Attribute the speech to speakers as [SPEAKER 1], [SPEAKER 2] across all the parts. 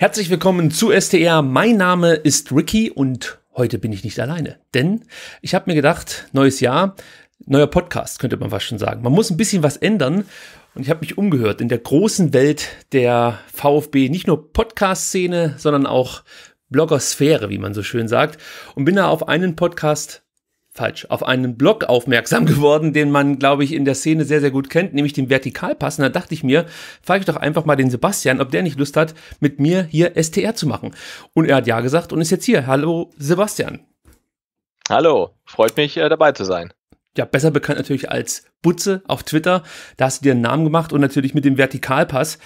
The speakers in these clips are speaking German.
[SPEAKER 1] Herzlich willkommen zu STR. Mein Name ist Ricky und heute bin ich nicht alleine, denn ich habe mir gedacht, neues Jahr, neuer Podcast, könnte man fast schon sagen. Man muss ein bisschen was ändern und ich habe mich umgehört in der großen Welt der VfB, nicht nur Podcast-Szene, sondern auch Bloggersphäre, wie man so schön sagt, und bin da auf einen Podcast falsch, auf einen Blog aufmerksam geworden, den man, glaube ich, in der Szene sehr, sehr gut kennt, nämlich den Vertikalpass. Und da dachte ich mir, frage ich doch einfach mal den Sebastian, ob der nicht Lust hat, mit mir hier STR zu machen. Und er hat ja gesagt und ist jetzt hier. Hallo, Sebastian.
[SPEAKER 2] Hallo, freut mich, äh, dabei zu sein
[SPEAKER 1] ja, besser bekannt natürlich als Butze auf Twitter. Da hast du dir einen Namen gemacht und natürlich mit dem Vertikalpass.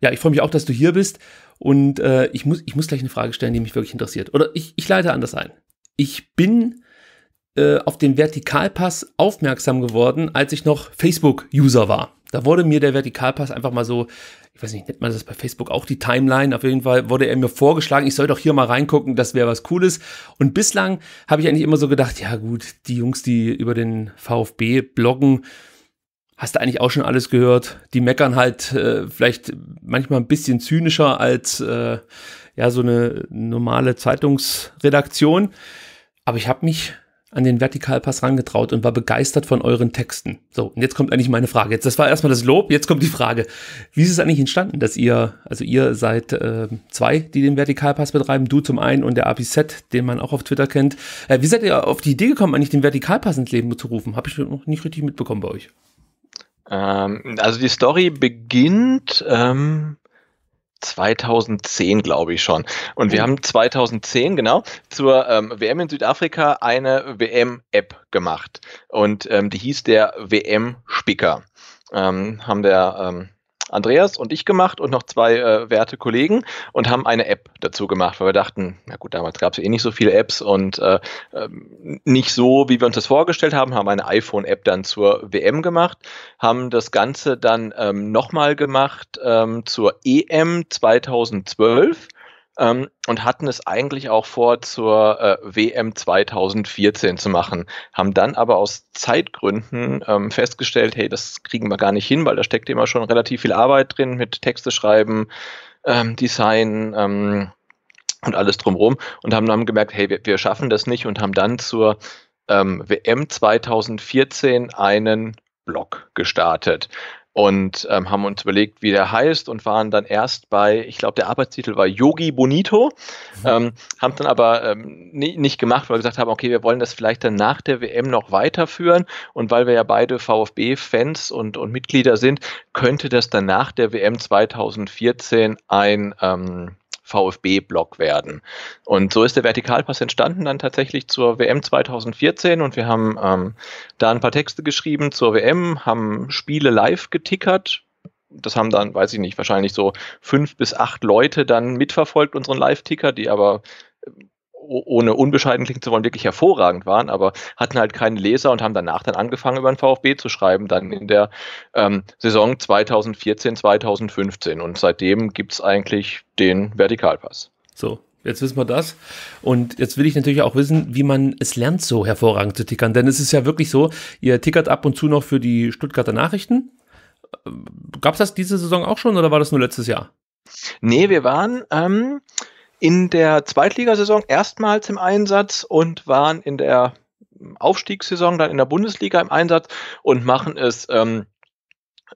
[SPEAKER 1] Ja, ich freue mich auch, dass du hier bist. Und äh, ich, muss, ich muss gleich eine Frage stellen, die mich wirklich interessiert. Oder ich, ich leite anders ein. Ich bin äh, auf den Vertikalpass aufmerksam geworden, als ich noch Facebook-User war. Da wurde mir der Vertikalpass einfach mal so, ich weiß nicht, nennt man das bei Facebook auch die Timeline, auf jeden Fall wurde er mir vorgeschlagen, ich soll doch hier mal reingucken, das wäre was Cooles. Und bislang habe ich eigentlich immer so gedacht, ja gut, die Jungs, die über den VfB bloggen, hast du eigentlich auch schon alles gehört. Die meckern halt äh, vielleicht manchmal ein bisschen zynischer als äh, ja so eine normale Zeitungsredaktion. Aber ich habe mich an den Vertikalpass rangetraut und war begeistert von euren Texten. So, und jetzt kommt eigentlich meine Frage. Jetzt, das war erstmal das Lob, jetzt kommt die Frage. Wie ist es eigentlich entstanden, dass ihr, also ihr seid äh, zwei, die den Vertikalpass betreiben, du zum einen und der APZ, den man auch auf Twitter kennt. Äh, wie seid ihr auf die Idee gekommen, eigentlich den Vertikalpass ins Leben zu rufen? Habe ich noch nicht richtig mitbekommen bei euch.
[SPEAKER 2] Ähm, also die Story beginnt ähm, 2010, glaube ich schon. Und mhm. wir haben 2010, genau, zur ähm, WM in Südafrika eine WM-App gemacht. Und ähm, die hieß der WM-Spicker. Ähm, haben der ähm, Andreas und ich gemacht und noch zwei äh, werte Kollegen und haben eine App dazu gemacht, weil wir dachten, na gut, damals gab es eh nicht so viele Apps und äh, ähm, nicht so, wie wir uns das vorgestellt haben, haben eine iPhone-App dann zur WM gemacht, haben das Ganze dann ähm, nochmal gemacht ähm, zur EM 2012 ähm, und hatten es eigentlich auch vor, zur äh, WM 2014 zu machen, haben dann aber aus Zeitgründen ähm, festgestellt, hey, das kriegen wir gar nicht hin, weil da steckt immer schon relativ viel Arbeit drin mit Texte schreiben, ähm, Design ähm, und alles drumherum und haben dann gemerkt, hey, wir, wir schaffen das nicht und haben dann zur WM ähm, 2014 einen Blog gestartet und ähm, haben uns überlegt, wie der heißt und waren dann erst bei, ich glaube, der Arbeitstitel war Yogi Bonito, mhm. ähm, haben dann aber ähm, nie, nicht gemacht, weil wir gesagt haben, okay, wir wollen das vielleicht dann nach der WM noch weiterführen und weil wir ja beide VfB-Fans und, und Mitglieder sind, könnte das dann nach der WM 2014 ein ähm, VfB-Block werden. Und so ist der Vertikalpass entstanden dann tatsächlich zur WM 2014 und wir haben ähm, da ein paar Texte geschrieben zur WM, haben Spiele live getickert. Das haben dann, weiß ich nicht, wahrscheinlich so fünf bis acht Leute dann mitverfolgt, unseren Live-Ticker, die aber ohne unbescheiden klingen zu wollen, wirklich hervorragend waren, aber hatten halt keine Leser und haben danach dann angefangen, über den VfB zu schreiben, dann in der ähm, Saison 2014, 2015. Und seitdem gibt es eigentlich den Vertikalpass. So,
[SPEAKER 1] Jetzt wissen wir das. Und jetzt will ich natürlich auch wissen, wie man es lernt, so hervorragend zu tickern. Denn es ist ja wirklich so, ihr tickert ab und zu noch für die Stuttgarter Nachrichten.
[SPEAKER 2] Gab es das diese Saison auch schon oder war das nur letztes Jahr? Nee, wir waren ähm, in der Zweitligasaison erstmals im Einsatz und waren in der Aufstiegssaison dann in der Bundesliga im Einsatz und machen es ähm,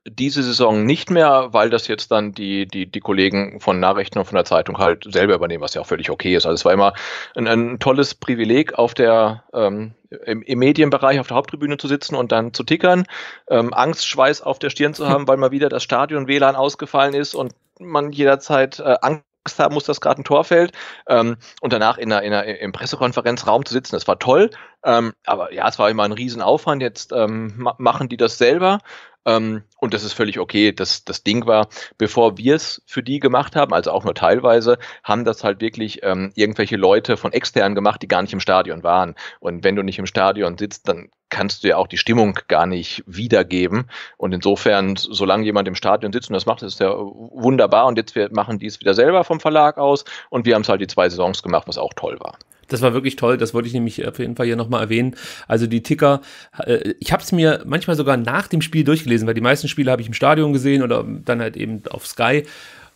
[SPEAKER 2] diese Saison nicht mehr, weil das jetzt dann die, die, die Kollegen von Nachrichten und von der Zeitung halt selber übernehmen, was ja auch völlig okay ist. Also es war immer ein, ein tolles Privileg, auf der ähm, im, im, Medienbereich auf der Haupttribüne zu sitzen und dann zu tickern, ähm, Angstschweiß auf der Stirn zu haben, weil mal wieder das Stadion WLAN ausgefallen ist und man jederzeit äh, Angst Angst haben muss, dass gerade ein Tor fällt. Ähm, und danach in einer, in einer, im Pressekonferenzraum zu sitzen, das war toll. Ähm, aber ja, es war immer ein Riesenaufwand. Jetzt ähm, machen die das selber. Ähm, und das ist völlig okay. Das, das Ding war, bevor wir es für die gemacht haben, also auch nur teilweise, haben das halt wirklich ähm, irgendwelche Leute von extern gemacht, die gar nicht im Stadion waren. Und wenn du nicht im Stadion sitzt, dann kannst du ja auch die Stimmung gar nicht wiedergeben. Und insofern, solange jemand im Stadion sitzt und das macht, ist ja wunderbar. Und jetzt wir machen die es wieder selber vom Verlag aus. Und wir haben es halt die zwei Saisons gemacht, was auch toll war.
[SPEAKER 1] Das war wirklich toll, das wollte ich nämlich auf jeden Fall hier nochmal erwähnen. Also die Ticker, äh, ich habe es mir manchmal sogar nach dem Spiel durchgelesen, weil die meisten Spiele habe ich im Stadion gesehen oder dann halt eben auf Sky.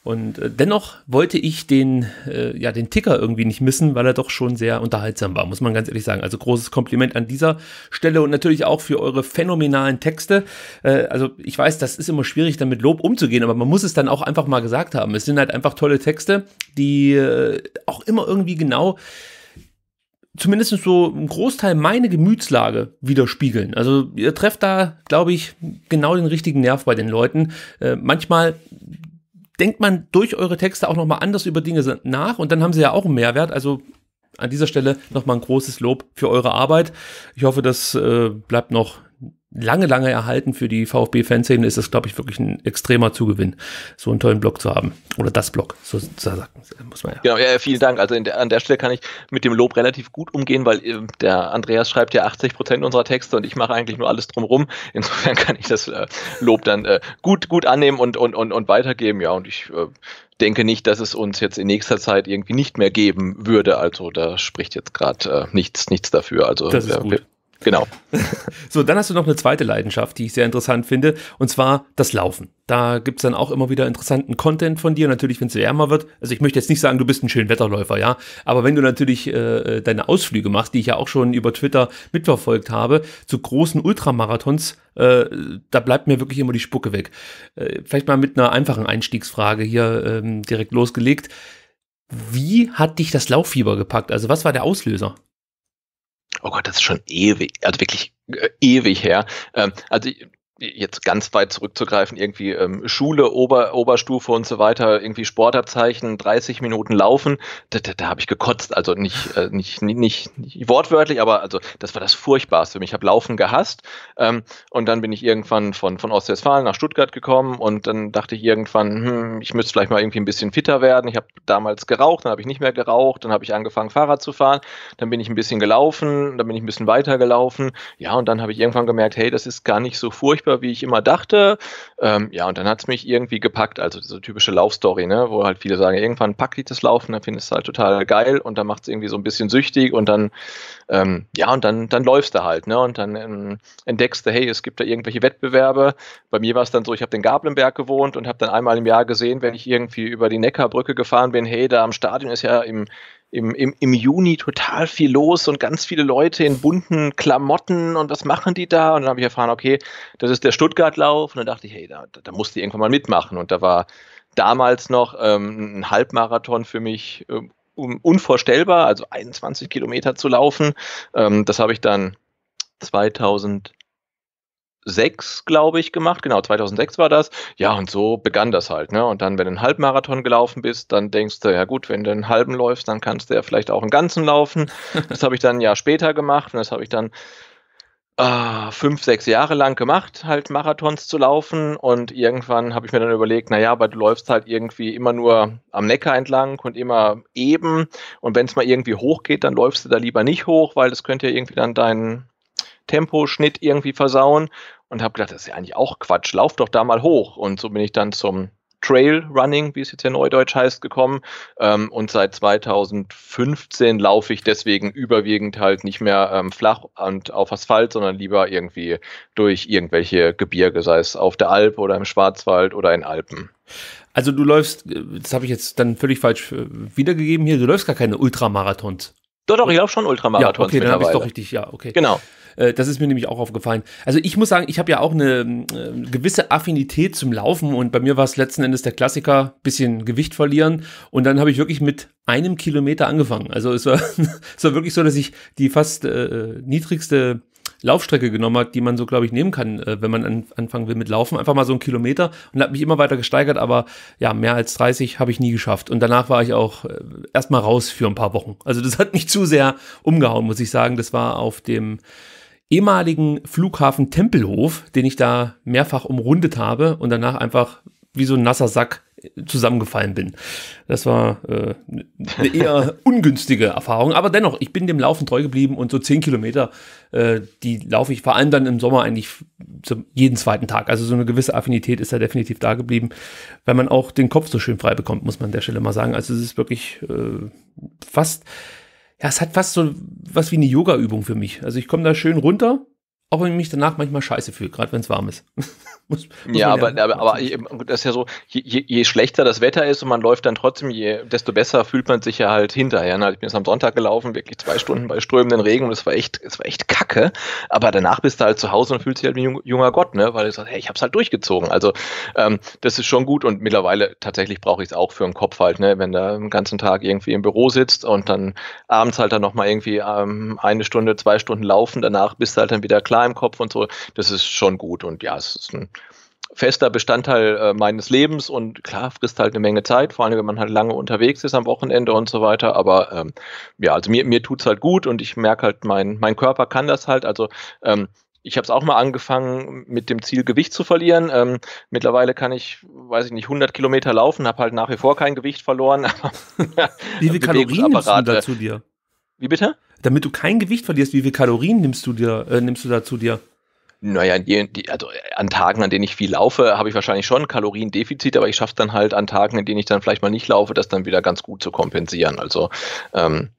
[SPEAKER 1] Und äh, dennoch wollte ich den, äh, ja, den Ticker irgendwie nicht missen, weil er doch schon sehr unterhaltsam war, muss man ganz ehrlich sagen. Also großes Kompliment an dieser Stelle und natürlich auch für eure phänomenalen Texte. Äh, also ich weiß, das ist immer schwierig, dann mit Lob umzugehen, aber man muss es dann auch einfach mal gesagt haben. Es sind halt einfach tolle Texte, die äh, auch immer irgendwie genau zumindest so einen Großteil meine Gemütslage widerspiegeln. Also ihr trefft da, glaube ich, genau den richtigen Nerv bei den Leuten. Äh, manchmal denkt man durch eure Texte auch nochmal anders über Dinge nach und dann haben sie ja auch einen Mehrwert. Also an dieser Stelle nochmal ein großes Lob für eure Arbeit. Ich hoffe, das äh, bleibt noch lange, lange erhalten für die VfB-Fanszene ist das, glaube ich, wirklich ein extremer Zugewinn, so einen tollen Blog zu haben. Oder das Blog, so sagt
[SPEAKER 2] äh, muss man ja. Genau, ja, vielen Dank. Also der, an der Stelle kann ich mit dem Lob relativ gut umgehen, weil äh, der Andreas schreibt ja 80 Prozent unserer Texte und ich mache eigentlich nur alles drumherum. Insofern kann ich das äh, Lob dann äh, gut, gut annehmen und, und, und, und weitergeben. Ja, und ich äh, denke nicht, dass es uns jetzt in nächster Zeit irgendwie nicht mehr geben würde. Also da spricht jetzt gerade äh, nichts, nichts dafür. Also das ist gut. Genau.
[SPEAKER 1] So, dann hast du noch eine zweite Leidenschaft, die ich sehr interessant finde, und zwar das Laufen. Da gibt's dann auch immer wieder interessanten Content von dir, natürlich, wenn es wärmer wird. Also ich möchte jetzt nicht sagen, du bist ein schöner Wetterläufer, ja, aber wenn du natürlich äh, äh, deine Ausflüge machst, die ich ja auch schon über Twitter mitverfolgt habe, zu großen Ultramarathons, äh, da bleibt mir wirklich immer die Spucke weg. Äh, vielleicht mal mit einer einfachen Einstiegsfrage hier ähm, direkt losgelegt. Wie hat dich das Lauffieber gepackt? Also was war der Auslöser?
[SPEAKER 2] oh Gott, das ist schon ewig, also wirklich äh, ewig her. Ähm, also jetzt ganz weit zurückzugreifen, irgendwie ähm, Schule, Ober, Oberstufe und so weiter, irgendwie Sportabzeichen, 30 Minuten laufen, da, da, da habe ich gekotzt. Also nicht, äh, nicht, nicht, nicht, wortwörtlich, aber also das war das Furchtbarste für mich. Ich habe Laufen gehasst ähm, und dann bin ich irgendwann von, von Ostwestfalen nach Stuttgart gekommen und dann dachte ich irgendwann, hm, ich müsste vielleicht mal irgendwie ein bisschen fitter werden. Ich habe damals geraucht, dann habe ich nicht mehr geraucht, dann habe ich angefangen Fahrrad zu fahren, dann bin ich ein bisschen gelaufen, dann bin ich ein bisschen weiter gelaufen. Ja, und dann habe ich irgendwann gemerkt, hey, das ist gar nicht so furchtbar vergleichbar, wie ich immer dachte. Ähm, ja, und dann hat es mich irgendwie gepackt. Also diese typische Laufstory, ne? wo halt viele sagen, irgendwann packt dich das Laufen, dann findest du es halt total geil und dann macht es irgendwie so ein bisschen süchtig und dann, ähm, ja, und dann, dann läufst du halt, ne? Und dann ähm, entdeckst du, hey, es gibt da irgendwelche Wettbewerbe. Bei mir war es dann so, ich habe den Gablenberg gewohnt und habe dann einmal im Jahr gesehen, wenn ich irgendwie über die Neckarbrücke gefahren bin, hey, da am Stadion ist ja im im, im, im Juni total viel los und ganz viele Leute in bunten Klamotten und was machen die da? Und dann habe ich erfahren, okay, das ist der Stuttgart-Lauf. Und dann dachte ich, hey, da, da musst du irgendwann mal mitmachen. Und da war damals noch ähm, ein Halbmarathon für mich ähm, unvorstellbar, also 21 Kilometer zu laufen. Ähm, das habe ich dann 2000 2006, glaube ich, gemacht. Genau, 2006 war das. Ja, und so begann das halt. Ne? Und dann, wenn du einen Halbmarathon gelaufen bist, dann denkst du, ja gut, wenn du einen halben läufst, dann kannst du ja vielleicht auch einen ganzen laufen. Das habe ich dann ein Jahr später gemacht und das habe ich dann äh, fünf, sechs Jahre lang gemacht, halt Marathons zu laufen. Und irgendwann habe ich mir dann überlegt, naja, aber du läufst halt irgendwie immer nur am Neckar entlang und immer eben. Und wenn es mal irgendwie hochgeht, dann läufst du da lieber nicht hoch, weil das könnte ja irgendwie dann deinen Temposchnitt irgendwie versauen und habe gedacht, das ist ja eigentlich auch Quatsch, lauf doch da mal hoch. Und so bin ich dann zum Trail Running, wie es jetzt ja neudeutsch heißt, gekommen. Ähm, und seit 2015 laufe ich deswegen überwiegend halt nicht mehr ähm, flach und auf Asphalt, sondern lieber irgendwie durch irgendwelche Gebirge, sei es auf der Alp oder im Schwarzwald oder in Alpen.
[SPEAKER 1] Also du läufst, äh, das habe ich jetzt dann völlig falsch äh, wiedergegeben hier, du läufst gar keine Ultramarathons.
[SPEAKER 2] Doch, doch, ich laufe schon Ultramarathons. Ja, okay, dann habe ich doch richtig, ja, okay. Genau.
[SPEAKER 1] Äh, das ist mir nämlich auch aufgefallen. Also ich muss sagen, ich habe ja auch eine ähm, äh, gewisse Affinität zum Laufen und bei mir war es letzten Endes der Klassiker, bisschen Gewicht verlieren und dann habe ich wirklich mit einem Kilometer angefangen. Also es war, es war wirklich so, dass ich die fast äh, niedrigste Laufstrecke genommen hat, die man so, glaube ich, nehmen kann, äh, wenn man an, anfangen will mit Laufen. Einfach mal so einen Kilometer und habe mich immer weiter gesteigert, aber ja, mehr als 30 habe ich nie geschafft. Und danach war ich auch äh, erstmal raus für ein paar Wochen. Also das hat mich zu sehr umgehauen, muss ich sagen. Das war auf dem ehemaligen Flughafen Tempelhof, den ich da mehrfach umrundet habe und danach einfach wie so ein nasser Sack äh, zusammengefallen bin. Das war äh, eine ne eher ungünstige Erfahrung, aber dennoch, ich bin dem Laufen treu geblieben und so zehn Kilometer, äh, die laufe ich vor allem dann im Sommer eigentlich jeden zweiten Tag. Also so eine gewisse Affinität ist da definitiv da geblieben, weil man auch den Kopf so schön frei bekommt, muss man an der Stelle mal sagen. Also es ist wirklich äh, fast ja, es hat fast so was wie eine Yoga-Übung für mich. Also ich komme da schön runter auch wenn ich mich danach manchmal scheiße fühle, gerade wenn es warm ist. muss, muss ja, aber,
[SPEAKER 2] aber, aber das ist ja so, je, je, schlechter das Wetter ist und man läuft dann trotzdem, je, desto besser fühlt man sich ja halt hinterher. Ne? Ich bin jetzt am Sonntag gelaufen, wirklich zwei Stunden bei strömenden Regen und es war echt, war echt kacke. Aber danach bist du halt zu Hause und fühlst dich halt wie ein junger Gott, ne? Weil du sagst, hey, ich hab's halt durchgezogen. Also ähm, das ist schon gut und mittlerweile tatsächlich brauche ich es auch für den Kopf halt, ne? Wenn du den ganzen Tag irgendwie im Büro sitzt und dann abends halt dann nochmal irgendwie ähm, eine Stunde, zwei Stunden laufen, danach bist du halt dann wieder klar klar im Kopf und so. Das ist schon gut und ja, es ist ein fester Bestandteil äh, meines Lebens und klar, frisst halt eine Menge Zeit, vor allem wenn man halt lange unterwegs ist am Wochenende und so weiter. Aber ähm, ja, also mir, mir tut es halt gut und ich merke halt, mein, mein Körper kann das halt. Also ähm, ich habe es auch mal angefangen mit dem Ziel, Gewicht zu verlieren. Ähm, mittlerweile kann ich, weiß ich nicht, 100 Kilometer laufen, habe halt nach wie vor kein Gewicht verloren. Wie viele Kalorien nimmst du da zu dir?
[SPEAKER 1] Wie bitte? Damit du kein Gewicht verlierst, wie viele Kalorien nimmst du dir, äh, nimmst du da zu dir?
[SPEAKER 2] Naja, die, die, also äh, an Tagen, an denen ich viel laufe, habe ich wahrscheinlich schon ein Kaloriendefizit, aber ich schaffe es dann halt an Tagen, an denen ich dann vielleicht mal nicht laufe, das dann wieder ganz gut zu kompensieren. Also ähm,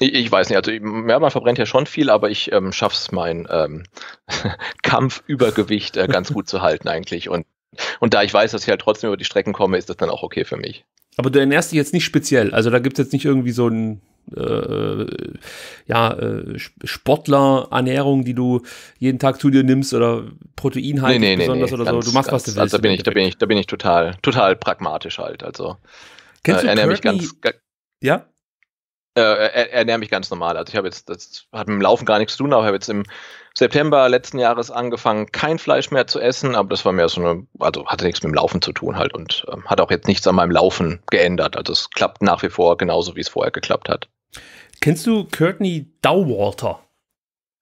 [SPEAKER 2] ich, ich, weiß nicht, also ja, man verbrennt ja schon viel, aber ich ähm, schaffe es mein ähm, Kampfübergewicht äh, ganz gut zu halten eigentlich. Und, und da ich weiß, dass ich halt trotzdem über die Strecken komme, ist das dann auch okay für mich.
[SPEAKER 1] Aber du ernährst dich jetzt nicht speziell. Also da gibt es jetzt nicht irgendwie so ein äh, äh ja, äh, Sportlerernährung, die du jeden Tag zu dir nimmst oder proteinhaltig nee, nee, besonders nee, oder ganz, so. Du machst, ganz, was du willst. Also da bin ich, da bin
[SPEAKER 2] ich, da bin ich total, total pragmatisch halt. Also Kennst äh, ernähre mich ganz. Ja? Äh, ernähre mich ganz normal. Also ich habe jetzt, das hat mit dem Laufen gar nichts zu tun, aber ich habe jetzt im September letzten Jahres angefangen, kein Fleisch mehr zu essen, aber das war mehr so eine, also hatte nichts mit dem Laufen zu tun halt und ähm, hat auch jetzt nichts an meinem Laufen geändert. Also es klappt nach wie vor genauso, wie es vorher geklappt hat.
[SPEAKER 1] Kennst du Courtney Dowalter?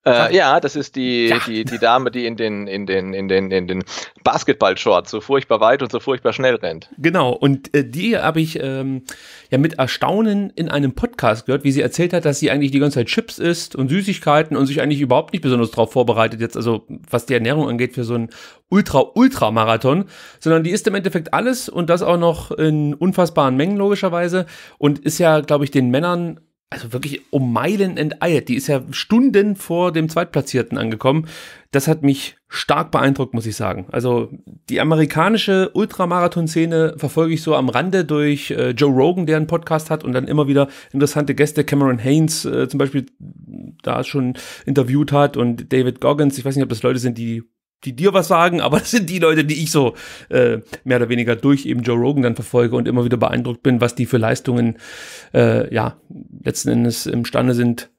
[SPEAKER 2] Äh, ja, das ist die, ja. die, die Dame, die in den, in den, in den, in den Basketball-Shorts so furchtbar weit und so furchtbar schnell rennt.
[SPEAKER 1] Genau, und äh, die habe ich ähm, ja mit Erstaunen in einem Podcast gehört, wie sie erzählt hat, dass sie eigentlich die ganze Zeit Chips isst und Süßigkeiten und sich eigentlich überhaupt nicht besonders darauf vorbereitet, jetzt, also was die Ernährung angeht, für so einen Ultra-Ultra-Marathon, sondern die isst im Endeffekt alles und das auch noch in unfassbaren Mengen logischerweise und ist ja, glaube ich, den Männern also wirklich um Meilen enteilt. Die ist ja Stunden vor dem Zweitplatzierten angekommen. Das hat mich stark beeindruckt, muss ich sagen. Also die amerikanische Ultramarathon-Szene verfolge ich so am Rande durch äh, Joe Rogan, der einen Podcast hat und dann immer wieder interessante Gäste, Cameron Haynes äh, zum Beispiel da schon interviewt hat und David Goggins. Ich weiß nicht, ob das Leute sind, die die dir was sagen, aber das sind die Leute, die ich so äh, mehr oder weniger durch eben Joe Rogan dann verfolge und immer wieder beeindruckt bin, was die für Leistungen äh, ja letzten Endes imstande sind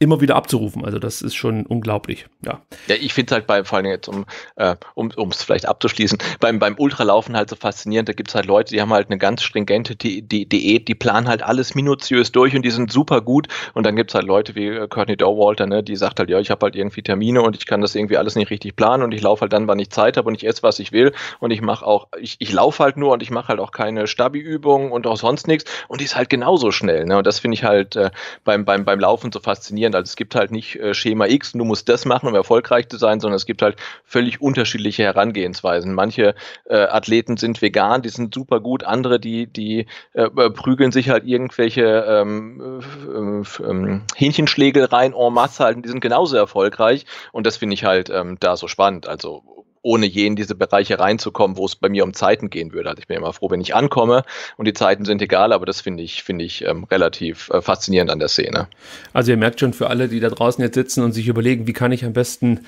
[SPEAKER 1] immer wieder abzurufen. Also das ist schon unglaublich. Ja,
[SPEAKER 2] ja ich finde es halt bei, vor allem jetzt, um es äh, um, vielleicht abzuschließen, beim, beim Ultralaufen halt so faszinierend, da gibt es halt Leute, die haben halt eine ganz stringente Di Di Diät, die planen halt alles minutiös durch und die sind super gut. Und dann gibt es halt Leute wie äh, Courtney Dowalter, ne, die sagt halt, ja, ich habe halt irgendwie Termine und ich kann das irgendwie alles nicht richtig planen und ich laufe halt dann, wann ich Zeit habe und ich esse, was ich will und ich mache auch, ich, ich laufe halt nur und ich mache halt auch keine Stabi-Übungen und auch sonst nichts und die ist halt genauso schnell. Ne? Und das finde ich halt äh, beim, beim, beim Laufen so faszinierend faszinierend. Also es gibt halt nicht äh, Schema X, du musst das machen, um erfolgreich zu sein, sondern es gibt halt völlig unterschiedliche Herangehensweisen. Manche äh, Athleten sind vegan, die sind super gut, andere, die, die äh, prügeln sich halt irgendwelche ähm, ähm, ähm Hähnchenschläge rein en masse halten, die sind genauso erfolgreich. Und das finde ich halt ähm, da so spannend. Also ohne je in diese Bereiche reinzukommen, wo es bei mir um Zeiten gehen würde. Also ich bin immer froh, wenn ich ankomme und die Zeiten sind egal, aber das finde ich, finde ich ähm, relativ äh, faszinierend an der Szene.
[SPEAKER 1] Also ihr merkt schon für alle, die da draußen jetzt sitzen und sich überlegen, wie kann ich am besten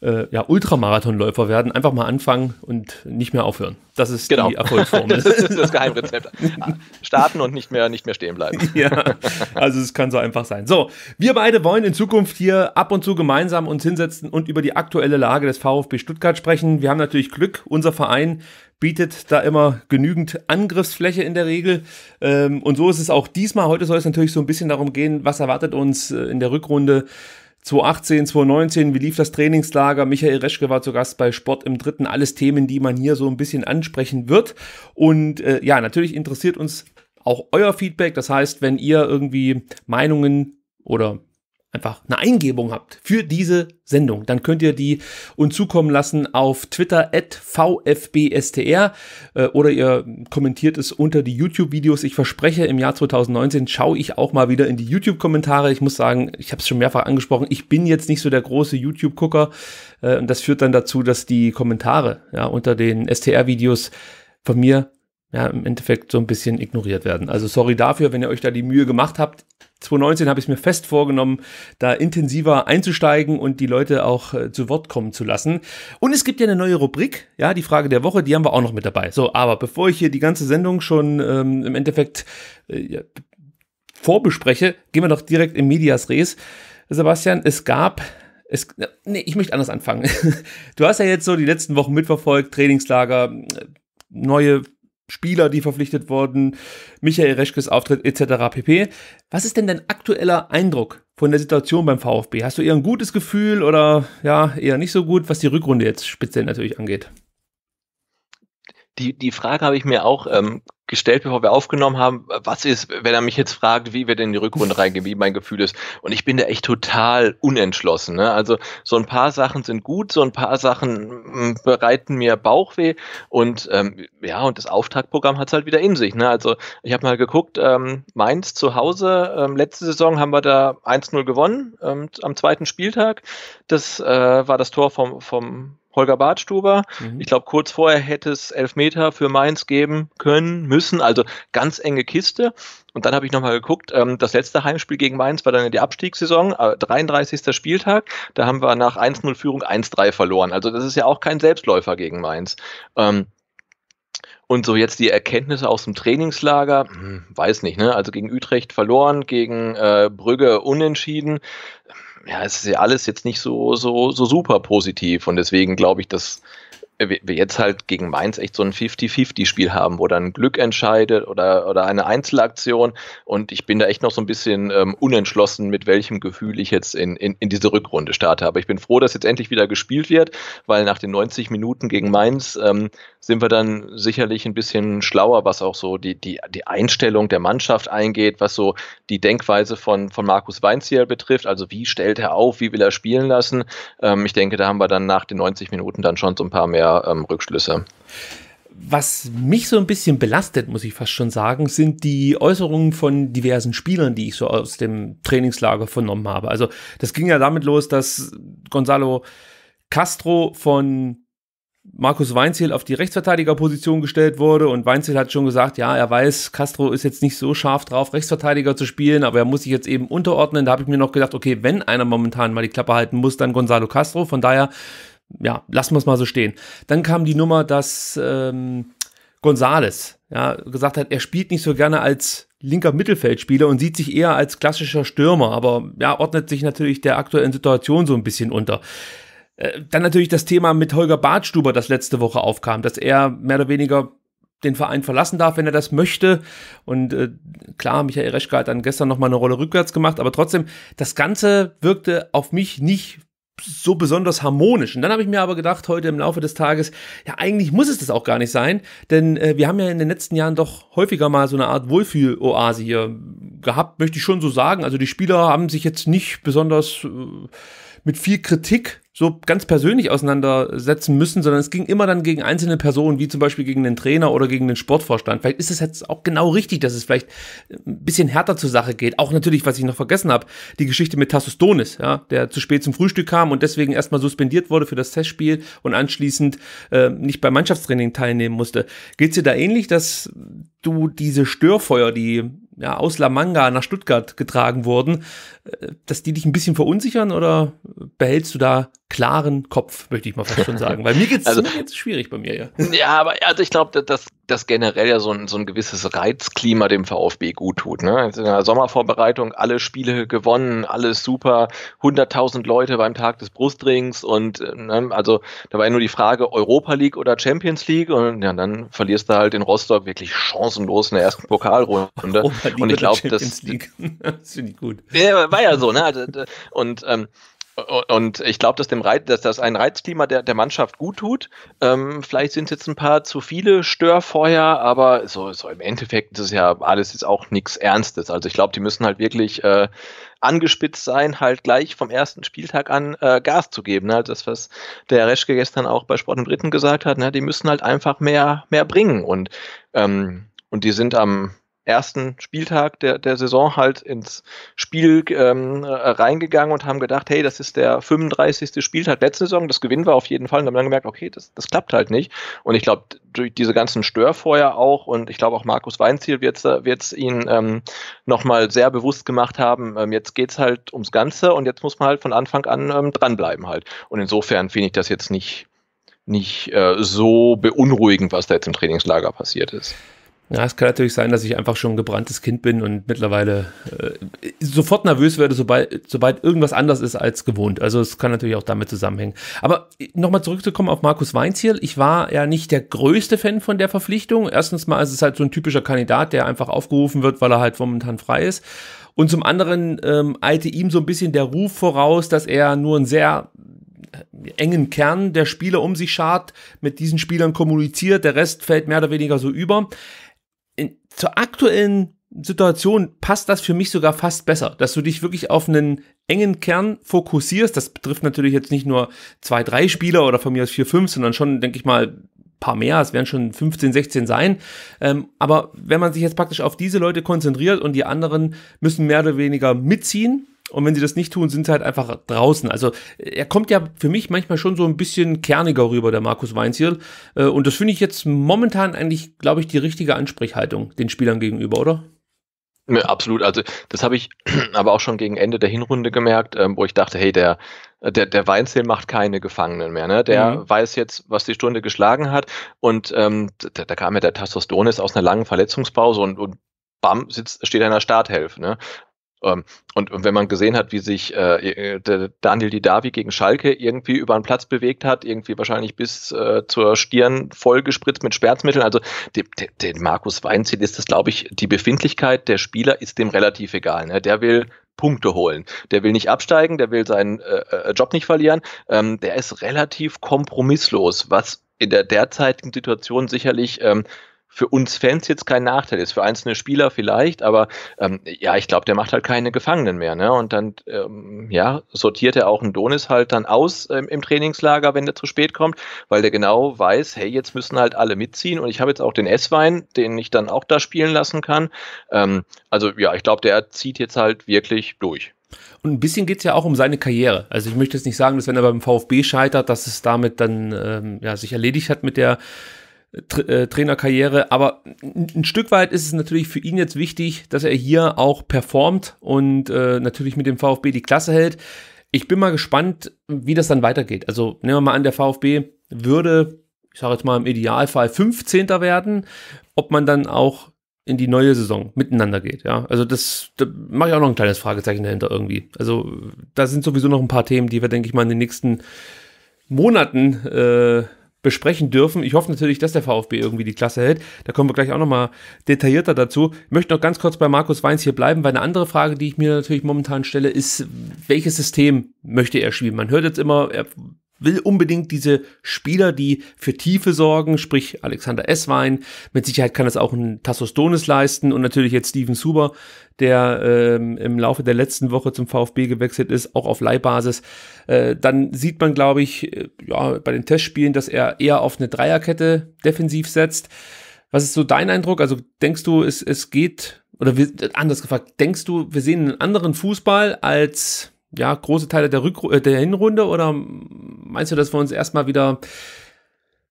[SPEAKER 1] äh, ja, Ultramarathonläufer werden, einfach mal anfangen und nicht mehr aufhören.
[SPEAKER 2] Das ist genau. die Erfolgsformel. das ist das Geheimrezept. Starten und nicht mehr, nicht mehr stehen bleiben. ja, also es kann so einfach sein. So, wir beide wollen in Zukunft hier
[SPEAKER 1] ab und zu gemeinsam uns hinsetzen und über die aktuelle Lage des VfB Stuttgart sprechen. Wir haben natürlich Glück, unser Verein bietet da immer genügend Angriffsfläche in der Regel. Ähm, und so ist es auch diesmal. Heute soll es natürlich so ein bisschen darum gehen, was erwartet uns äh, in der Rückrunde 2018, 2019, wie lief das Trainingslager? Michael Reschke war zu Gast bei Sport im Dritten. Alles Themen, die man hier so ein bisschen ansprechen wird. Und äh, ja, natürlich interessiert uns auch euer Feedback. Das heißt, wenn ihr irgendwie Meinungen oder einfach eine Eingebung habt für diese Sendung, dann könnt ihr die uns zukommen lassen auf Twitter at vfbstr äh, oder ihr kommentiert es unter die YouTube-Videos. Ich verspreche, im Jahr 2019 schaue ich auch mal wieder in die YouTube-Kommentare. Ich muss sagen, ich habe es schon mehrfach angesprochen, ich bin jetzt nicht so der große YouTube-Gucker äh, und das führt dann dazu, dass die Kommentare ja, unter den STR-Videos von mir ja, im Endeffekt so ein bisschen ignoriert werden. Also sorry dafür, wenn ihr euch da die Mühe gemacht habt. 2019 habe ich mir fest vorgenommen, da intensiver einzusteigen und die Leute auch äh, zu Wort kommen zu lassen. Und es gibt ja eine neue Rubrik, ja, die Frage der Woche, die haben wir auch noch mit dabei. So, aber bevor ich hier die ganze Sendung schon ähm, im Endeffekt äh, ja, vorbespreche, gehen wir doch direkt in Medias Res. Sebastian, es gab es, nee, ich möchte anders anfangen. Du hast ja jetzt so die letzten Wochen mitverfolgt, Trainingslager, äh, neue Spieler, die verpflichtet wurden, Michael Reschkes Auftritt etc. pp. Was ist denn dein aktueller Eindruck von der Situation beim VfB? Hast du eher ein gutes Gefühl oder ja, eher nicht so gut, was die Rückrunde jetzt speziell natürlich angeht?
[SPEAKER 2] die, die Frage habe ich mir auch ähm, gestellt, bevor wir aufgenommen haben, was ist, wenn er mich jetzt fragt, wie wir denn in die Rückrunde reingehen, wie mein Gefühl ist. Und ich bin da echt total unentschlossen. Ne? Also so ein paar Sachen sind gut, so ein paar Sachen mm, bereiten mir Bauchweh und ähm, ja, und das Auftaktprogramm hat es halt wieder in sich. Ne? Also ich habe mal geguckt, ähm, Mainz zu Hause, ähm, letzte Saison haben wir da 1-0 gewonnen ähm, am zweiten Spieltag. Das äh, war das Tor vom, vom Holger Badstuber. Mhm. Ich glaube, kurz vorher hätte es Elfmeter für Mainz geben können, müssen. Also ganz enge Kiste. Und dann habe ich nochmal geguckt, ähm, das letzte Heimspiel gegen Mainz war dann in die Abstiegssaison, äh, 33. Spieltag. Da haben wir nach 1-0 Führung 1-3 verloren. Also das ist ja auch kein Selbstläufer gegen Mainz. Ähm, und so jetzt die Erkenntnisse aus dem Trainingslager, hm, weiß nicht, ne? Also gegen Utrecht verloren, gegen äh, Brügge unentschieden ja, es ist ja alles jetzt nicht so, so, so super positiv. Und deswegen glaube ich, dass wir jetzt halt gegen Mainz echt so ein 50-50-Spiel haben, wo dann Glück entscheidet oder, oder eine Einzelaktion. Und ich bin da echt noch so ein bisschen ähm, unentschlossen, mit welchem Gefühl ich jetzt in, in, in diese Rückrunde starte. Aber ich bin froh, dass jetzt endlich wieder gespielt wird, weil nach den 90 Minuten gegen Mainz ähm, sind wir dann sicherlich ein bisschen schlauer, was auch so die, die, die Einstellung der Mannschaft eingeht, was so die Denkweise von, von Markus Weinzierl betrifft. Also wie stellt er auf, wie will er spielen lassen? Ähm, ich denke, da haben wir dann nach den 90 Minuten dann schon so ein paar mehr da ähm, Rückschlüsse.
[SPEAKER 1] Was mich so ein bisschen belastet, muss ich fast schon sagen, sind die Äußerungen von diversen Spielern, die ich so aus dem Trainingslager vernommen habe. Also das ging ja damit los, dass Gonzalo Castro von Markus Weinzel auf die Rechtsverteidigerposition gestellt wurde und Weinzel hat schon gesagt, ja, er weiß, Castro ist jetzt nicht so scharf drauf, Rechtsverteidiger zu spielen, aber er muss sich jetzt eben unterordnen. Da habe ich mir noch gedacht, okay, wenn einer momentan mal die Klappe halten muss, dann Gonzalo Castro. Von daher ja, lassen wir es mal so stehen. Dann kam die Nummer, dass ähm, Gonzales ja, gesagt hat, er spielt nicht so gerne als linker Mittelfeldspieler und sieht sich eher als klassischer Stürmer, aber ja, ordnet sich natürlich der aktuellen Situation so ein bisschen unter. Äh, dann natürlich das Thema mit Holger Bartstuber, das letzte Woche aufkam, dass er mehr oder weniger den Verein verlassen darf, wenn er das möchte. Und äh, klar, Michael Reschke hat dann gestern nochmal eine Rolle rückwärts gemacht, aber trotzdem, das Ganze wirkte auf mich nicht so besonders harmonisch. Und dann habe ich mir aber gedacht, heute im Laufe des Tages, ja, eigentlich muss es das auch gar nicht sein, denn äh, wir haben ja in den letzten Jahren doch häufiger mal so eine Art Wohlfühl-Oase hier gehabt, möchte ich schon so sagen. Also die Spieler haben sich jetzt nicht besonders. Äh, mit viel Kritik so ganz persönlich auseinandersetzen müssen, sondern es ging immer dann gegen einzelne Personen, wie zum Beispiel gegen den Trainer oder gegen den Sportvorstand. Vielleicht ist es jetzt auch genau richtig, dass es vielleicht äh, ein bisschen härter zur Sache geht. Auch natürlich, was ich noch vergessen habe, die Geschichte mit Tassus Donis, ja, der zu spät zum Frühstück kam und deswegen erstmal suspendiert wurde für das Testspiel und anschließend äh, nicht beim Mannschaftstraining teilnehmen musste. Geht's dir da ähnlich, dass du diese Störfeuer, die ja, aus La Manga nach Stuttgart getragen wurden, dass die dich ein bisschen verunsichern oder behältst du da klaren Kopf, möchte ich mal fast schon sagen? Weil mir geht's, also, schwierig bei mir, ja.
[SPEAKER 2] Ja, aber also ich glaube, dass, dass generell ja so ein, so ein gewisses Reizklima dem VfB gut tut. Ne? Also in der Sommervorbereitung alle Spiele gewonnen, alles super, 100.000 Leute beim Tag des Brustrings und äh, ne, also da war ja nur die Frage Europa League oder Champions League und ja, dann verlierst du halt in Rostock wirklich chancenlos in der ersten Pokalrunde. und ich glaube, das, das finde ich gut. Ja, war ja so, ne? Also, und ähm, und ich glaube, dass, dem Reit, dass das ein Reizklima der, der Mannschaft gut tut. Ähm, vielleicht sind es jetzt ein paar zu viele Störfeuer, aber so, so im Endeffekt ist es ja alles jetzt auch nichts Ernstes. Also ich glaube, die müssen halt wirklich äh, angespitzt sein, halt gleich vom ersten Spieltag an äh, Gas zu geben. Ne? Das, was der Reschke gestern auch bei Sport im Dritten gesagt hat, ne? die müssen halt einfach mehr, mehr bringen. Und, ähm, und die sind am ersten Spieltag der, der Saison halt ins Spiel ähm, reingegangen und haben gedacht, hey, das ist der 35. Spieltag letzte Saison, das gewinnen wir auf jeden Fall. Und haben dann gemerkt, okay, das, das klappt halt nicht. Und ich glaube, durch diese ganzen Störfeuer auch und ich glaube auch Markus Weinziel wird es ihnen ähm, nochmal sehr bewusst gemacht haben, ähm, jetzt geht es halt ums Ganze und jetzt muss man halt von Anfang an ähm, dranbleiben halt. Und insofern finde ich das jetzt nicht, nicht äh, so beunruhigend, was da jetzt im Trainingslager passiert ist.
[SPEAKER 1] Ja, es kann natürlich sein, dass ich einfach schon ein gebranntes Kind bin und mittlerweile äh, sofort nervös werde, sobald, sobald irgendwas anders ist als gewohnt. Also es kann natürlich auch damit zusammenhängen. Aber nochmal zurückzukommen auf Markus Weinziel. Ich war ja nicht der größte Fan von der Verpflichtung. Erstens mal ist es halt so ein typischer Kandidat, der einfach aufgerufen wird, weil er halt momentan frei ist. Und zum anderen ähm, eilte ihm so ein bisschen der Ruf voraus, dass er nur ein sehr äh, engen Kern der Spieler um sich schart, mit diesen Spielern kommuniziert, der Rest fällt mehr oder weniger so über zur aktuellen Situation passt das für mich sogar fast besser, dass du dich wirklich auf einen engen Kern fokussierst. Das betrifft natürlich jetzt nicht nur zwei, drei Spieler oder von mir aus vier, fünf, sondern schon, denke ich mal, paar mehr, es werden schon 15, 16 sein. Ähm, aber wenn man sich jetzt praktisch auf diese Leute konzentriert und die anderen müssen mehr oder weniger mitziehen, und wenn sie das nicht tun, sind sie halt einfach draußen. Also er kommt ja für mich manchmal schon so ein bisschen kerniger rüber, der Markus Weinziel. Äh, und das finde ich jetzt momentan eigentlich, glaube ich, die richtige Ansprechhaltung
[SPEAKER 2] den Spielern gegenüber, oder? Ja, absolut. Also das habe ich aber auch schon gegen Ende der Hinrunde gemerkt, ähm, wo ich dachte, hey, der, der, der Weinzel macht keine Gefangenen mehr. Ne? Der mhm. weiß jetzt, was die Stunde geschlagen hat. Und ähm, da, da kam ja der Tastostonis aus einer langen Verletzungspause und, und bam, sitzt, steht er in der Starthelf. Ne? Ähm, und, und wenn man gesehen hat, wie sich äh, äh Daniel Didavi gegen Schalke irgendwie über den Platz bewegt hat, irgendwie wahrscheinlich bis äh, zur Stirn vollgespritzt mit Schmerzmitteln, also dem, dem Markus Weinziel ist das, glaube ich, die Befindlichkeit der Spieler ist dem relativ egal. Ne? Der will Punkte holen. Der will nicht absteigen, der will seinen äh, äh Job nicht verlieren. Ähm, der ist relativ kompromisslos, was in der derzeitigen Situation sicherlich ähm, für uns Fans jetzt kein Nachteil ist, für einzelne Spieler vielleicht, aber ähm, ja, ich glaube, der macht halt keine Gefangenen mehr. Ne? Und dann ähm, ja, sortiert er auch einen Donis halt dann aus ähm, im Trainingslager, wenn der zu spät kommt, weil der genau weiß, hey, jetzt müssen halt alle mitziehen und ich habe jetzt auch den S-Wein, den ich dann auch da spielen lassen kann. Ähm, also ja, ich glaube, der zieht jetzt halt wirklich durch.
[SPEAKER 1] Und ein bisschen geht es ja auch um seine Karriere. Also ich möchte jetzt nicht sagen, dass wenn er beim VfB scheitert, dass es damit dann ähm, ja, sich erledigt hat mit der Tra äh, Trainerkarriere. Aber ein Stück weit ist es natürlich für ihn jetzt wichtig, dass er hier auch performt und äh, natürlich mit dem VfB die Klasse hält. Ich bin mal gespannt, wie das dann weitergeht. Also nehmen wir mal an, der VfB würde, ich sage jetzt mal im Idealfall, 15. werden, ob man dann auch in die neue Saison miteinander geht. Ja, also das da mache ich auch noch ein kleines Fragezeichen dahinter irgendwie. Also da sind sowieso noch ein paar Themen, die wir denke ich mal in den nächsten Monaten äh, besprechen dürfen. Ich hoffe natürlich, dass der VfB irgendwie die Klasse hält. Da kommen wir gleich auch nochmal detaillierter dazu. Ich möchte noch ganz kurz bei Markus Weins hier bleiben, weil eine andere Frage, die ich mir natürlich momentan stelle, ist, welches System möchte er spielen? Man hört jetzt immer, er will unbedingt diese Spieler, die für Tiefe sorgen, sprich Alexander Esswein, mit Sicherheit kann das auch ein Tassos Donis leisten und natürlich jetzt Steven Suber, der ähm, im Laufe der letzten Woche zum VfB gewechselt ist, auch auf Leihbasis. Äh, dann sieht man, glaube ich, äh, ja, bei den Testspielen, dass er eher auf eine Dreierkette defensiv setzt. Was ist so dein Eindruck? Also denkst du, es, es geht, oder wir, anders gefragt, denkst du, wir sehen einen anderen Fußball als ja, große Teile der, Rückru äh, der Hinrunde oder meinst du, dass wir uns erstmal wieder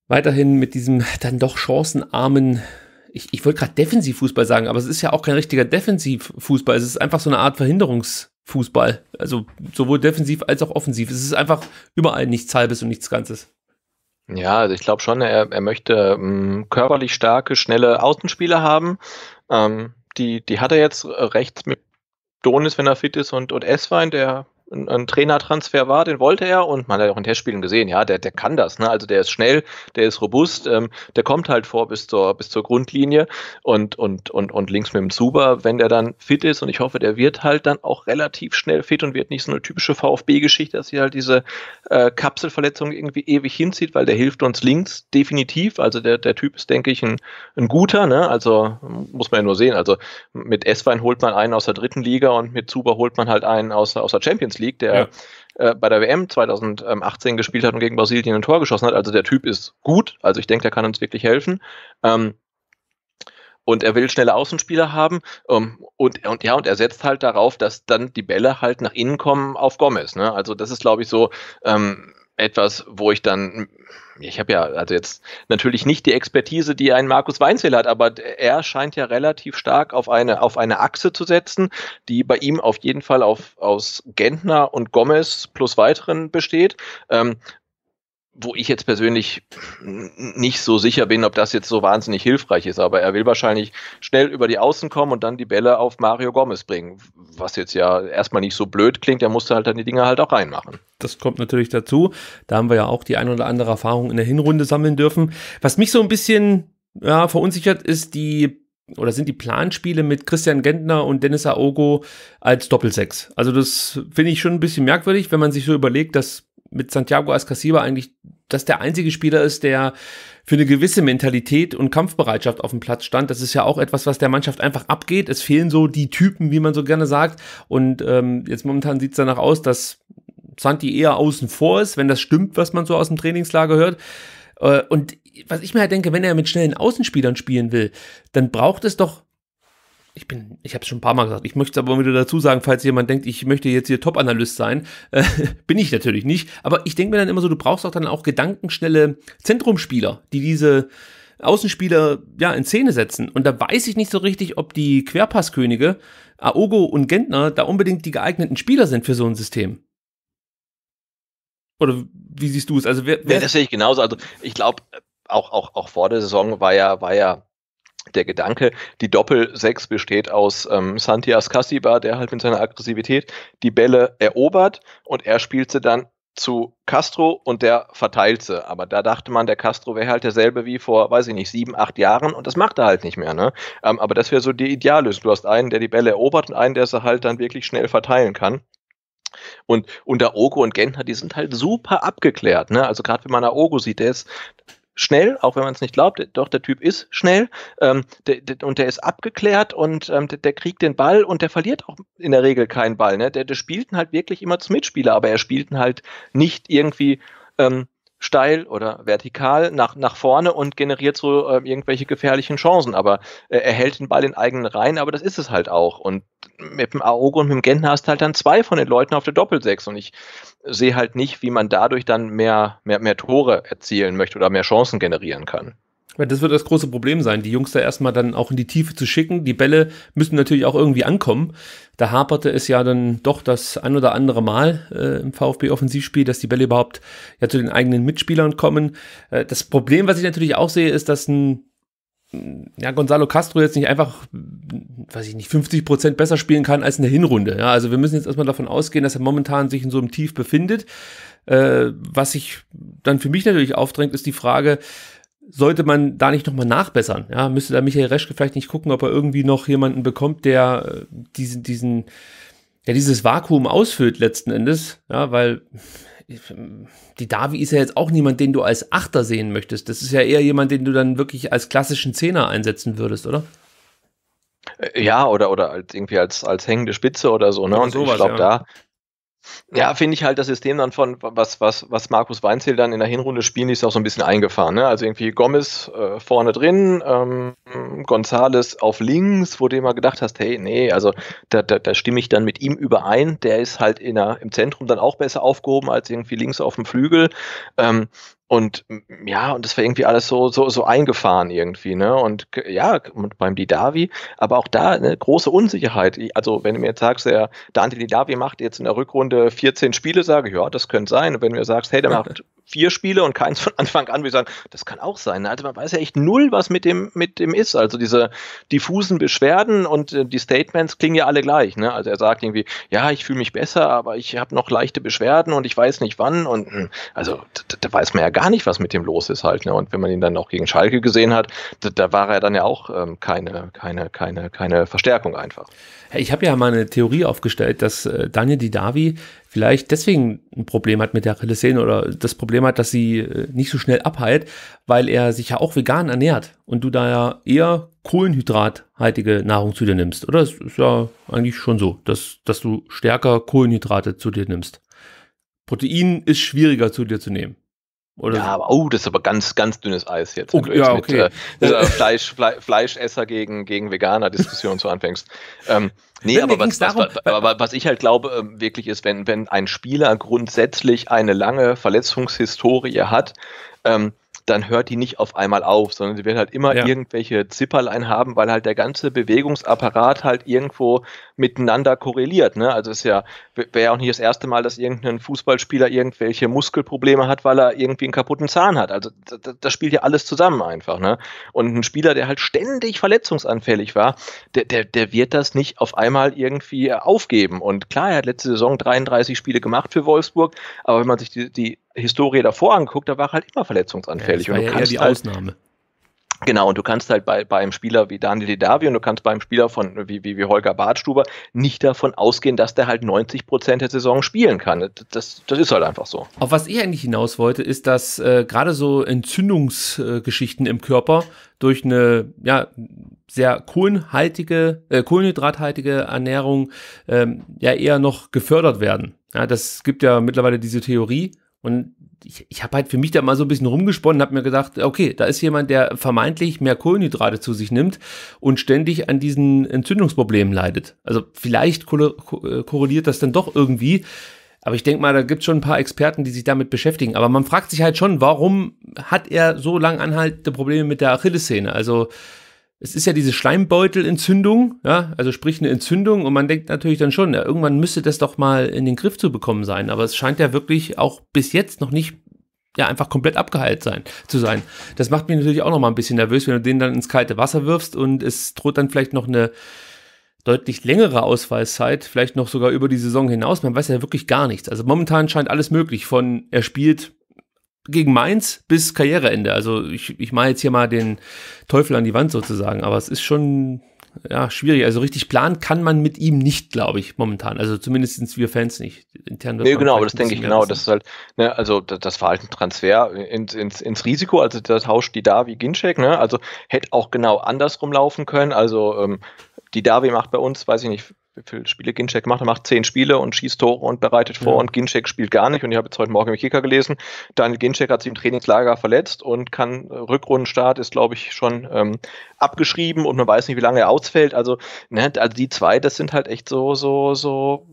[SPEAKER 1] weiterhin mit diesem dann doch chancenarmen, ich, ich wollte gerade Defensivfußball sagen, aber es ist ja auch kein richtiger Defensivfußball, es ist einfach so eine Art Verhinderungsfußball. Also sowohl defensiv als auch offensiv. Es ist einfach überall nichts Halbes und nichts Ganzes.
[SPEAKER 2] Ja, also ich glaube schon, er, er möchte mh, hm, körperlich starke, schnelle Außenspieler haben. Ähm, die, die hat er jetzt rechts mit Donis, wenn er fit ist, und, und S-Wein, der ein, ein Trainertransfer war, den wollte er und man hat ja auch in Testspielen gesehen, ja, der, der kann das, ne? Also der ist schnell, der ist robust, ähm, der kommt halt vor bis zur, bis zur Grundlinie und, und, und, und links mit dem Zuber, wenn der dann fit ist und ich hoffe, der wird halt dann auch relativ schnell fit und wird nicht so eine typische VfB-Geschichte, dass sie halt diese äh, Kapselverletzung irgendwie ewig hinzieht, weil der hilft uns links definitiv. Also der, der Typ ist, denke ich, ein, ein guter, ne? Also muss man ja nur sehen. Also mit S-Wein holt man einen aus der dritten Liga und mit Zuber holt man halt einen aus, aus der Champions Champions League, der ja. äh, bei der WM 2018 gespielt hat und gegen Brasilien ein Tor geschossen hat. Also der Typ ist gut. Also ich denke, der kann uns wirklich helfen. Ähm, und er will schnelle Außenspieler haben um, ähm, und, und ja, und er setzt halt darauf, dass dann die Bälle halt nach innen kommen auf Gomez. Ne? Also das ist, glaube ich, so ähm, etwas, wo ich dann ich habe ja also jetzt natürlich nicht die Expertise, die ein Markus Weinzierl hat, aber er scheint ja relativ stark auf eine, auf eine Achse zu setzen, die bei ihm auf jeden Fall auf, aus Gentner und Gomez plus weiteren besteht. Ähm, wo ich jetzt persönlich nicht so sicher bin, ob das jetzt so wahnsinnig hilfreich ist. Aber er will wahrscheinlich schnell über die Außen kommen und dann die Bälle auf Mario Gomez bringen. Was jetzt ja erstmal nicht so blöd klingt, er musste halt dann die Dinge halt auch reinmachen. Das
[SPEAKER 1] kommt natürlich dazu. Da haben wir ja auch die ein oder andere Erfahrung in der Hinrunde sammeln dürfen. Was mich so ein bisschen ja, verunsichert, ist die oder sind die Planspiele mit Christian Gentner und Dennis Aogo als Doppelsechs. Also das finde ich schon ein bisschen merkwürdig, wenn man sich so überlegt, dass mit Santiago Ascasiba eigentlich dass der einzige Spieler ist, der für eine gewisse Mentalität und Kampfbereitschaft auf dem Platz stand. Das ist ja auch etwas, was der Mannschaft einfach abgeht. Es fehlen so die Typen, wie man so gerne sagt. Und ähm, jetzt momentan sieht es danach aus, dass Santi eher außen vor ist, wenn das stimmt, was man so aus dem Trainingslager hört. Äh, und was ich mir halt denke, wenn er mit schnellen Außenspielern spielen will, dann braucht es doch ich bin, ich habe es schon ein paar Mal gesagt, ich möchte es aber wieder dazu sagen, falls jemand denkt, ich möchte jetzt hier Top-Analyst sein, äh, bin ich natürlich nicht, aber ich denke mir dann immer so, du brauchst auch dann auch gedankenschnelle Zentrumspieler, die diese Außenspieler ja in Szene setzen. Und da weiß ich nicht so richtig, ob die Querpasskönige, Aogo und Gentner, da unbedingt die geeigneten Spieler sind für so ein System.
[SPEAKER 2] Oder wie siehst du es? Also wer, wer ja, das sehe ich genauso. Also ich glaube, auch, auch, auch vor der Saison war ja, war ja der Gedanke, die Doppel-6 besteht aus ähm, Santias Cassiba, der halt mit seiner Aggressivität die Bälle erobert und er spielt sie dann zu Castro und der verteilt sie. Aber da dachte man, der Castro wäre halt derselbe wie vor, weiß ich nicht, sieben, acht Jahren und das macht er halt nicht mehr. Ne? Ähm, aber das wäre so die Ideallösung. Du hast einen, der die Bälle erobert und einen, der sie halt dann wirklich schnell verteilen kann. Und unter Ogo und Gentner, die sind halt super abgeklärt. Ne? Also gerade wenn man Ogo sieht, der ist schnell, auch wenn man es nicht glaubt. Doch, der Typ ist schnell ähm, der, der, und der ist abgeklärt und ähm, der, der, kriegt den Ball und der verliert auch in der Regel keinen Ball. Ne? Der, der spielt ihn halt wirklich immer zum Mitspieler, aber er spielt ihn halt nicht irgendwie ähm, steil oder vertikal nach, nach vorne und generiert so äh, irgendwelche gefährlichen Chancen. Aber äh, er hält den Ball in eigenen Reihen, aber das ist es halt auch. Und mit dem Aogo und mit dem Gentner hast du halt dann zwei von den Leuten auf der Doppelsechs. Und ich sehe halt nicht, wie man dadurch dann mehr, mehr, mehr Tore erzielen möchte oder mehr Chancen generieren kann.
[SPEAKER 1] Weil das wird das große Problem sein, die Jungs da erstmal dann auch in die Tiefe zu schicken. Die Bälle müssen natürlich auch irgendwie ankommen. Da haperte es ja dann doch das ein oder andere Mal äh, im VfB-Offensivspiel, dass die Bälle überhaupt ja zu den eigenen Mitspielern kommen. Äh, das Problem, was ich natürlich auch sehe, ist, dass ein mm, ja, Gonzalo Castro jetzt nicht einfach, mm, weiß ich nicht, 50 Prozent besser spielen kann als in der Hinrunde. Ja, also wir müssen jetzt erstmal davon ausgehen, dass er momentan sich in so einem Tief befindet. Äh, was sich dann für mich natürlich aufdrängt, ist die Frage, sollte man da nicht nochmal nachbessern? Ja, müsste da Michael Reschke vielleicht nicht gucken, ob er irgendwie noch jemanden bekommt, der äh, diesen, diesen, ja, dieses Vakuum ausfüllt letzten Endes, ja, weil die Davi ist ja jetzt auch niemand, den du als Achter sehen möchtest. Das ist ja eher jemand, den du dann wirklich als klassischen Zehner einsetzen würdest, oder?
[SPEAKER 2] Äh, ja, oder, oder als, irgendwie als, als hängende Spitze oder so. Ne? Oder Und sowas, ich glaube, ja. da, ja, finde ich halt das System dann von, was, was, was Markus Weinzel dann in der Hinrunde spielen, ist auch so ein bisschen eingefahren. Ne? Also irgendwie Gomez äh, vorne drin, ähm, Gonzales auf links, wo du immer gedacht hast, hey, nee, also da, da, da stimme ich dann mit ihm überein. Der ist halt in der, im Zentrum dann auch besser aufgehoben als irgendwie links auf dem Flügel. Ähm, und ja, und das war irgendwie alles so, so, so eingefahren irgendwie, ne? Und ja, und beim Didavi, aber auch da eine große Unsicherheit. Also, wenn du mir jetzt sagst, der Dante Didavi macht jetzt in der Rückrunde 14 Spiele, sage ich, ja, das könnte sein. Und wenn du mir sagst, hey, der macht vier Spiele und keins von Anfang an, wir sagen, das kann auch sein. Ne? Also man weiß ja echt null, was mit dem, mit dem ist. Also diese diffusen Beschwerden und äh, die Statements klingen ja alle gleich. Ne? Also er sagt irgendwie, ja, ich fühle mich besser, aber ich habe noch leichte Beschwerden und ich weiß nicht wann. Und hm, also da, da weiß man ja gar gar nicht, was mit dem los ist halt. Ne? Und wenn man ihn dann auch gegen Schalke gesehen hat, da, da war er dann ja auch ähm, keine, keine, keine, keine Verstärkung einfach.
[SPEAKER 1] Ich habe ja mal eine Theorie aufgestellt, dass äh, Daniel Didavi vielleicht deswegen ein Problem hat mit der Achillessehne oder das Problem hat, dass sie äh, nicht so schnell abheilt, weil er sich ja auch vegan ernährt und du da ja eher kohlenhydrathaltige Nahrung zu dir nimmst, oder? Es ist ja eigentlich schon so, dass, dass du stärker Kohlenhydrate zu dir nimmst. Protein ist schwieriger zu dir zu nehmen.
[SPEAKER 2] Oder ja, aber oh, das ist aber ganz, ganz dünnes Eis jetzt. Oh, ja, jetzt okay. Äh, mit, äh, Fleisch, Fle Fleischesser gegen, gegen Veganer-Diskussion so anfängst. Ähm, nee, aber was, darum, was, was, was, ich halt glaube, ähm, wirklich ist, wenn, wenn ein Spieler grundsätzlich eine lange Verletzungshistorie hat, ähm, dann hört die nicht auf einmal auf, sondern sie werden halt immer ja. irgendwelche Zipperlein haben, weil halt der ganze Bewegungsapparat halt irgendwo miteinander korreliert. Ne? Also ist ja, wäre ja auch nicht das erste Mal, dass irgendein Fußballspieler irgendwelche Muskelprobleme hat, weil er irgendwie einen kaputten Zahn hat. Also das, das spielt ja alles zusammen einfach. Ne? Und ein Spieler, der halt ständig verletzungsanfällig war, der, der, der wird das nicht auf einmal irgendwie aufgeben. Und klar, er hat letzte Saison 33 Spiele gemacht für Wolfsburg, aber wenn man sich die, die Historie davor anguckt, da war er halt immer verletzungsanfällig. Ja, das war und ja eher die halt, Ausnahme. Genau, und du kannst halt bei, bei einem Spieler wie Daniel Didavi und du kannst bei einem Spieler von, wie, wie, wie Holger Bartstuber nicht davon ausgehen, dass der halt 90 Prozent der Saison spielen kann. Das, das ist halt einfach so.
[SPEAKER 1] Auf was ich eigentlich hinaus wollte, ist, dass äh, gerade so Entzündungsgeschichten äh, im Körper durch eine ja, sehr kohlenhaltige, äh, kohlenhydrathaltige Ernährung ähm, ja eher noch gefördert werden. Ja, das gibt ja mittlerweile diese Theorie, und ich, ich habe halt für mich da mal so ein bisschen rumgesponnen, habe mir gedacht, okay, da ist jemand, der vermeintlich mehr Kohlenhydrate zu sich nimmt und ständig an diesen Entzündungsproblemen leidet. Also vielleicht äh, korreliert das dann doch irgendwie. Aber ich denke mal, da gibt es schon ein paar Experten, die sich damit beschäftigen. Aber man fragt sich halt schon, warum hat er so lang anhaltende Probleme mit der Achillessehne? Also es ist ja diese Schleimbeutelentzündung, ja, also sprich eine Entzündung und man denkt natürlich dann schon, ja, irgendwann müsste das doch mal in den Griff zu bekommen sein, aber es scheint ja wirklich auch bis jetzt noch nicht ja einfach komplett abgeheilt sein zu sein. Das macht mich natürlich auch noch mal ein bisschen nervös, wenn du den dann ins kalte Wasser wirfst und es droht dann vielleicht noch eine deutlich längere Ausfallszeit, vielleicht noch sogar über die Saison hinaus. Man weiß ja wirklich gar nichts. Also momentan scheint alles möglich von er spielt gegen Mainz bis Karriereende. Also ich, ich mache jetzt hier mal den Teufel an die Wand sozusagen, aber es ist schon ja, schwierig. Also richtig planen kann man mit ihm nicht, glaube ich, momentan. Also zumindest wir Fans nicht.
[SPEAKER 2] Intern nee, genau, das denke ich genau. Wissen. Das ist halt, ne, also das war Transfer ins, ins, ins Risiko. Also da tauscht die Davi Ginchek, ne? Also hätte auch genau andersrum laufen können. Also ähm, die Davi macht bei uns, weiß ich nicht, wie viele Spiele Ginchek macht. Er macht zehn Spiele und schießt Tore und bereitet vor ja. und Ginchek spielt gar nicht. Und ich habe jetzt heute Morgen im Kicker gelesen, Daniel Ginchek hat sich im Trainingslager verletzt und kann äh, Rückrundenstart ist, glaube ich, schon ähm, abgeschrieben und man weiß nicht, wie lange er ausfällt. Also, ne, also die zwei, das sind halt echt so, so, so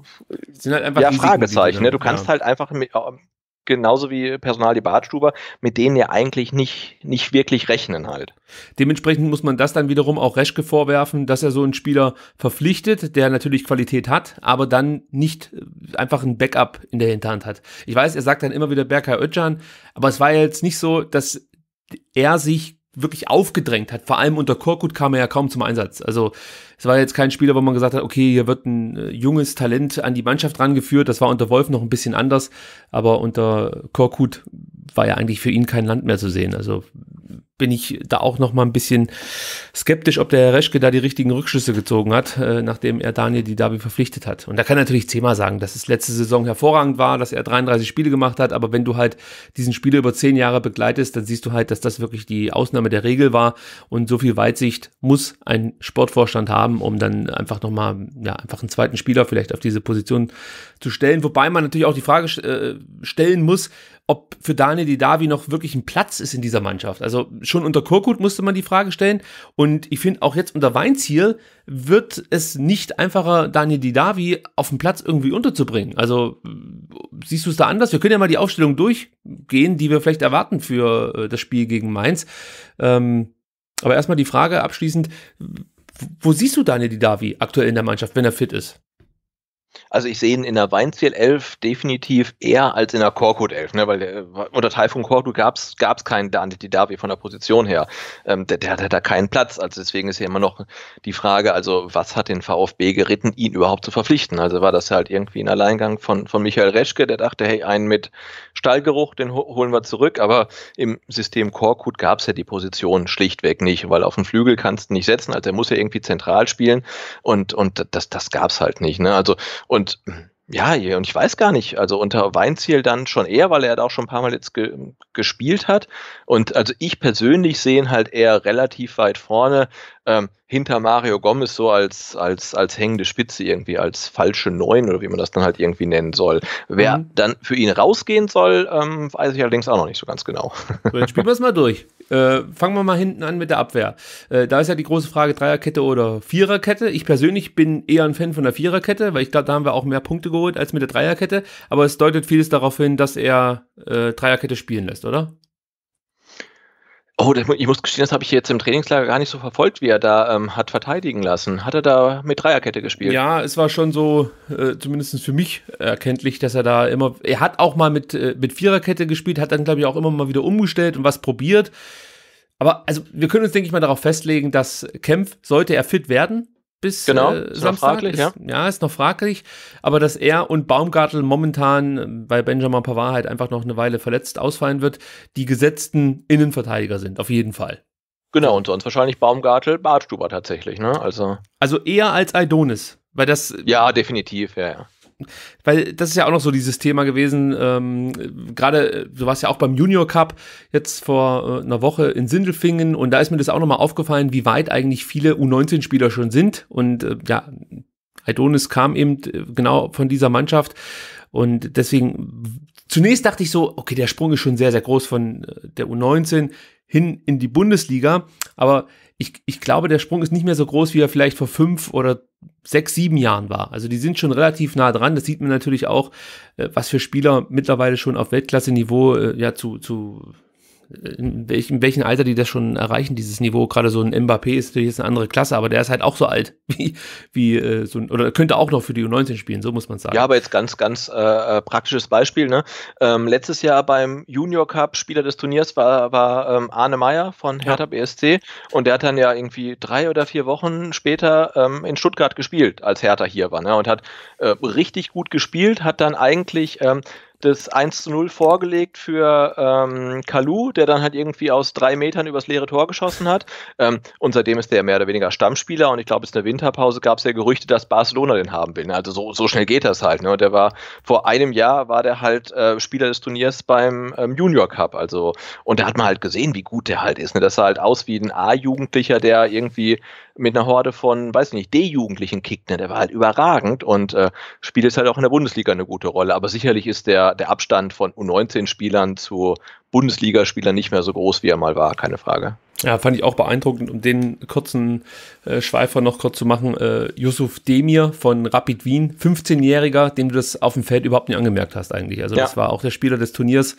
[SPEAKER 2] sind halt einfach ja, Fragezeichen. Ne? Du kannst ja. halt einfach ähm, genauso wie Personal die Badstuber, mit denen ja eigentlich nicht, nicht wirklich rechnen halt.
[SPEAKER 1] Dementsprechend muss man das dann wiederum auch Reschke vorwerfen, dass er so einen Spieler verpflichtet, der natürlich Qualität hat, aber dann nicht äh, einfach ein Backup in der Hinterhand hat. Ich weiß, er sagt dann immer wieder Berkay Özcan, aber es war ja jetzt nicht so, dass er sich wirklich aufgedrängt hat. Vor allem unter Korkut kam er ja kaum zum Einsatz. Also es war jetzt kein Spieler, wo man gesagt hat, okay, hier wird ein äh, junges Talent an die Mannschaft rangeführt. Das war unter Wolf noch ein bisschen anders, aber unter Korkut war ja eigentlich für ihn kein Land mehr zu sehen. Also bin ich da auch noch mal ein bisschen skeptisch, ob der Herr Reschke da die richtigen Rückschlüsse gezogen hat, äh, nachdem er Daniel die Davi verpflichtet hat. Und da kann natürlich Thema sagen, dass es letzte Saison hervorragend war, dass er 33 Spiele gemacht hat, aber wenn du halt diesen Spieler über zehn Jahre begleitest, dann siehst du halt, dass das wirklich die Ausnahme der Regel war und so viel Weitsicht muss ein Sportvorstand haben, um dann einfach noch mal ja, einfach einen zweiten Spieler vielleicht auf diese Position zu stellen, wobei man natürlich auch die Frage äh, stellen muss, ob für Daniel Didavi noch wirklich ein Platz ist in dieser Mannschaft. Also schon unter Korkut musste man die Frage stellen. Und ich finde auch jetzt unter Weinziel wird es nicht einfacher, Daniel Didavi auf dem Platz irgendwie unterzubringen. Also äh, siehst du es da anders? Wir können ja mal die Aufstellung durchgehen, die wir vielleicht erwarten für äh, das Spiel gegen Mainz. Ähm, aber erstmal die Frage abschließend. Wo siehst du Daniel Didavi aktuell in der Mannschaft, wenn er fit
[SPEAKER 2] ist? Also ich sehe ihn in der Weinziel 11 definitiv eher als in der Korkut 11, ne? weil der, äh, unter Teil von Korkut gab es keinen Dante Didavi von der Position her. Ähm, der, der, hat halt da keinen Platz. Also deswegen ist ja immer noch die Frage, also was hat den VfB geritten, ihn überhaupt zu verpflichten? Also war das halt irgendwie ein Alleingang von, von Michael Reschke, der dachte, hey, einen mit Stallgeruch, den holen wir zurück. Aber im System Korkut gab es ja die Position schlichtweg nicht, weil auf den Flügel kannst du nicht setzen. Also er muss ja irgendwie zentral spielen und, und das, das gab es halt nicht. Ne? Also und ja, und ich weiß gar nicht, also unter Weinziel dann schon eher, weil er da auch schon ein paar Mal jetzt ge gespielt hat. Und also ich persönlich sehe ihn halt eher relativ weit vorne, ähm, hinter Mario Gomez so als, als, als hängende Spitze irgendwie, als falsche Neun oder wie man das dann halt irgendwie nennen soll. Wer mhm. dann für ihn rausgehen soll, ähm, weiß ich allerdings auch noch nicht so ganz genau. So, jetzt spielen wir es mal durch. Äh, fangen wir mal hinten an
[SPEAKER 1] mit der Abwehr. Äh, da ist ja die große Frage Dreierkette oder Viererkette. Ich persönlich bin eher ein Fan von der Viererkette, weil ich glaube, da haben wir auch mehr Punkte geholt als mit der Dreierkette. Aber es deutet vieles darauf hin, dass er
[SPEAKER 2] äh, Dreierkette spielen lässt, oder? Oh, das, ich muss gestehen, das habe ich jetzt im Trainingslager gar nicht so verfolgt, wie er da ähm, hat verteidigen lassen. Hat er da mit Dreierkette gespielt? Ja,
[SPEAKER 1] es war schon so, äh, zumindest für mich erkenntlich, dass er da immer. Er hat auch mal mit, äh, mit Viererkette gespielt, hat dann, glaube ich, auch immer mal wieder umgestellt und was probiert. Aber also wir können uns, denke ich mal, darauf festlegen, dass Kempf, sollte er fit werden, bis genau, äh, Samstag. Ist, ja. ja. ist noch fraglich. Aber dass er und Baumgartel momentan, weil Benjamin Pavard halt einfach noch eine Weile verletzt ausfallen wird, die gesetzten Innenverteidiger sind, auf jeden Fall.
[SPEAKER 2] Genau, und sonst wahrscheinlich Baumgartel, Bartstuber tatsächlich, ne? Also, also eher als Aidonis. Weil das. Ja, definitiv, ja, ja
[SPEAKER 1] weil das ist ja auch noch so dieses Thema gewesen, ähm, gerade, du warst ja auch beim Junior Cup jetzt vor äh, einer Woche in Sindelfingen und da ist mir das auch nochmal aufgefallen, wie weit eigentlich viele U19-Spieler schon sind und äh, ja, Aidonis kam eben äh, genau von dieser Mannschaft und deswegen zunächst dachte ich so, okay, der Sprung ist schon sehr, sehr groß von äh, der U19 hin in die Bundesliga, aber ich, ich glaube, der Sprung ist nicht mehr so groß, wie er vielleicht vor fünf oder sechs, sieben Jahren war. Also die sind schon relativ nah dran. Das sieht man natürlich auch, äh, was für Spieler mittlerweile schon auf Weltklasse-Niveau äh, ja, zu, zu in, welch, in welchem Alter die das schon erreichen, dieses Niveau. Gerade so ein Mbappé ist natürlich jetzt eine andere Klasse, aber der ist halt auch so alt wie, wie äh, so ein, oder könnte auch noch für die U19 spielen, so muss man sagen. Ja,
[SPEAKER 2] aber jetzt ganz, ganz äh, äh praktisches Beispiel. Ne? Ähm, letztes Jahr beim Junior Cup Spieler des Turniers war, war ähm, Arne Meyer von Hertha BSC und der hat dann ja irgendwie drei oder vier Wochen später ähm, in Stuttgart gespielt, als Hertha hier war ne? und hat äh, richtig gut gespielt, hat dann eigentlich ähm, das 1 zu 0 vorgelegt für ähm, Kalu, der dann halt irgendwie aus drei Metern übers leere Tor geschossen hat. Ähm, und seitdem ist der mehr oder weniger Stammspieler und ich glaube, es in der Winterpause gab es ja Gerüchte, dass Barcelona den haben will. Also so, so schnell geht das halt. Ne? der war vor einem Jahr war der halt äh, Spieler des Turniers beim ähm, Junior Cup. Also, und da hat man halt gesehen, wie gut der halt ist. Ne? Das sah halt aus wie ein A-Jugendlicher, der irgendwie mit einer Horde von, weiß ich nicht, D-Jugendlichen kickt. Ne? Der war halt überragend und äh, spielt jetzt halt auch in der Bundesliga eine gute Rolle. Aber sicherlich ist der, der Abstand von U19-Spielern zu Bundesligaspielern nicht mehr so groß, wie er mal war, keine Frage.
[SPEAKER 1] Ja, fand ich auch beeindruckend, um den kurzen äh, Schweifer noch kurz zu machen. Äh, Yusuf Demir von Rapid Wien, 15-Jähriger, dem du das auf dem Feld überhaupt nicht angemerkt hast eigentlich. Also ja. das war auch der Spieler des Turniers.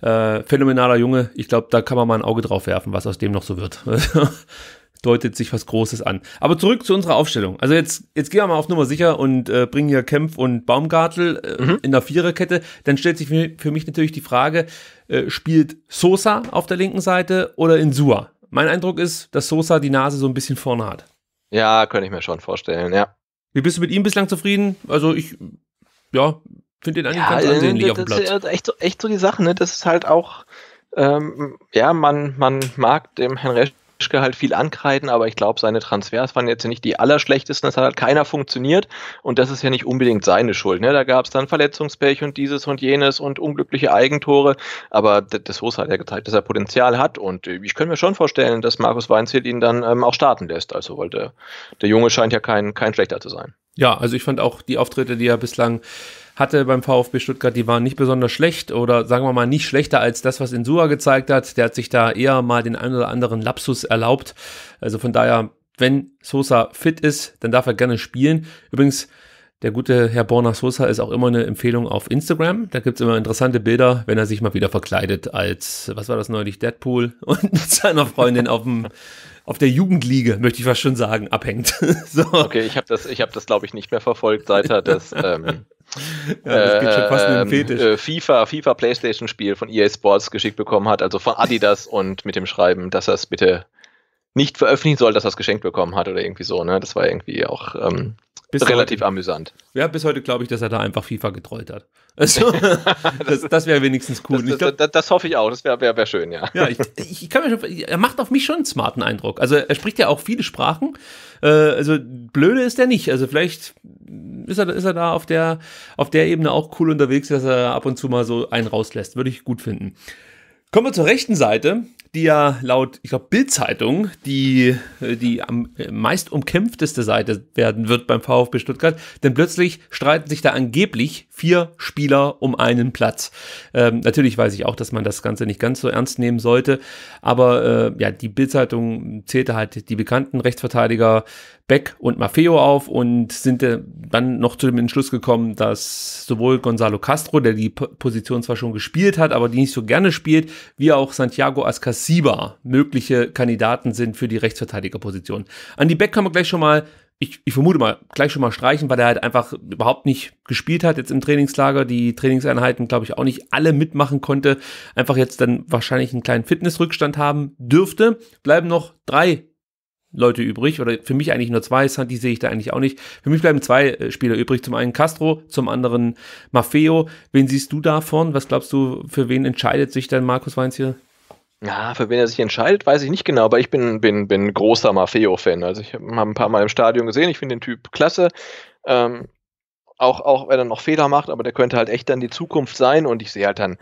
[SPEAKER 1] Äh, phänomenaler Junge. Ich glaube, da kann man mal ein Auge drauf werfen, was aus dem noch so wird. deutet sich was Großes an. Aber zurück zu unserer Aufstellung. Also jetzt, jetzt gehen wir mal auf Nummer sicher und äh, bringen hier Kempf und Baumgartel äh, mhm. in der Viererkette. Dann stellt sich für, für mich natürlich die Frage, äh, spielt Sosa auf der linken Seite oder in Sua? Mein Eindruck ist, dass Sosa die Nase so ein bisschen vorne hat.
[SPEAKER 2] Ja, könnte ich mir schon vorstellen, ja. Wie bist du mit ihm bislang zufrieden? Also
[SPEAKER 1] ich, ja, finde ihn eigentlich ja, ganz ansehnlich das, auf dem Platz. Das
[SPEAKER 2] ist echt so, echt so die Sache, ne? Das ist halt auch, ähm, ja, man, man mag dem Herrn Resch Mischke halt viel ankreiden, aber ich glaube, seine Transfers waren jetzt nicht die allerschlechtesten. Es hat halt keiner funktioniert und das ist ja nicht unbedingt seine Schuld. Ne? Da gab es dann Verletzungspech und dieses und jenes und unglückliche Eigentore, aber das Hose hat ja gezeigt, dass er Potenzial hat und äh, ich könnte mir schon vorstellen, dass Markus Weinziel ihn dann ähm, auch starten lässt. Also, weil der, der Junge scheint ja kein, kein schlechter zu sein.
[SPEAKER 1] Ja, also ich fand auch die Auftritte, die er bislang hatte beim VfB Stuttgart, die waren nicht besonders schlecht oder sagen wir mal nicht schlechter als das, was Insua gezeigt hat. Der hat sich da eher mal den einen oder anderen Lapsus erlaubt. Also von daher, wenn Sosa fit ist, dann darf er gerne spielen. Übrigens, der gute Herr Borna Sosa ist auch immer eine Empfehlung auf Instagram. Da gibt es immer interessante Bilder, wenn er sich mal wieder verkleidet als, was war das neulich, Deadpool und mit seiner Freundin auf dem auf der Jugendliga, möchte ich was schon sagen, abhängt.
[SPEAKER 2] so. Okay, ich habe das, hab das glaube ich, nicht mehr verfolgt, seit er das ähm, ja, das geht schon fast ähm, äh, FIFA, FIFA Playstation Spiel von EA Sports geschickt bekommen hat, also von Adidas und mit dem Schreiben, dass er es bitte nicht veröffentlichen soll, dass er es geschenkt bekommen hat oder irgendwie so. Ne? Das war irgendwie auch ähm, relativ heute, amüsant.
[SPEAKER 1] Ja, bis heute glaube ich, dass er da einfach FIFA getreut hat. Also, das, das wäre wenigstens
[SPEAKER 2] cool. Das, das, glaub, das, hoffe ich auch, das wäre wär, wär schön, ja. Ja, ich,
[SPEAKER 1] ich kann mir schon, er macht auf mich schon einen smarten Eindruck. Also er spricht ja auch viele Sprachen. Äh, also blöde ist er nicht. Also vielleicht ist er, ist er da auf der, auf der Ebene auch cool unterwegs, dass er ab und zu mal so einen rauslässt. Würde ich gut finden. Kommen wir zur rechten Seite, die ja laut, ich glaube, Bild-Zeitung die, äh, die am äh, meist umkämpfteste Seite werden wird beim VfB Stuttgart, denn plötzlich streiten sich da angeblich vier Spieler um einen Platz. Ähm, natürlich weiß ich auch, dass man das Ganze nicht ganz so ernst nehmen sollte, aber äh, ja, die Bild-Zeitung zählte halt die bekannten Rechtsverteidiger Beck und Maffeo auf und sind äh, dann noch zu dem Entschluss gekommen, dass sowohl Gonzalo Castro, der die Position zwar schon gespielt hat, aber die nicht so gerne spielt, wie auch Santiago Ascasiba mögliche Kandidaten sind für die Rechtsverteidigerposition. An die Beck kann man gleich schon mal ich, ich vermute mal, gleich schon mal streichen, weil er halt einfach überhaupt nicht gespielt hat jetzt im Trainingslager, die Trainingseinheiten, glaube ich, auch nicht alle mitmachen konnte, einfach jetzt dann wahrscheinlich einen kleinen Fitnessrückstand haben dürfte. Bleiben noch drei Leute übrig oder für mich eigentlich nur zwei, die sehe ich da eigentlich auch nicht. Für mich bleiben zwei äh, Spieler übrig, zum einen Castro, zum anderen Maffeo. Wen siehst du davon? Was glaubst du, für wen entscheidet sich denn Markus Weinz hier?
[SPEAKER 2] Ja, für wen er sich entscheidet, weiß ich nicht genau, aber ich bin, bin, bin großer Maffeo-Fan. Also ich habe ein paar Mal im Stadion gesehen, ich finde den Typ klasse. Ähm, auch, auch wenn er noch Fehler macht, aber der könnte halt echt dann die Zukunft sein und ich sehe halt dann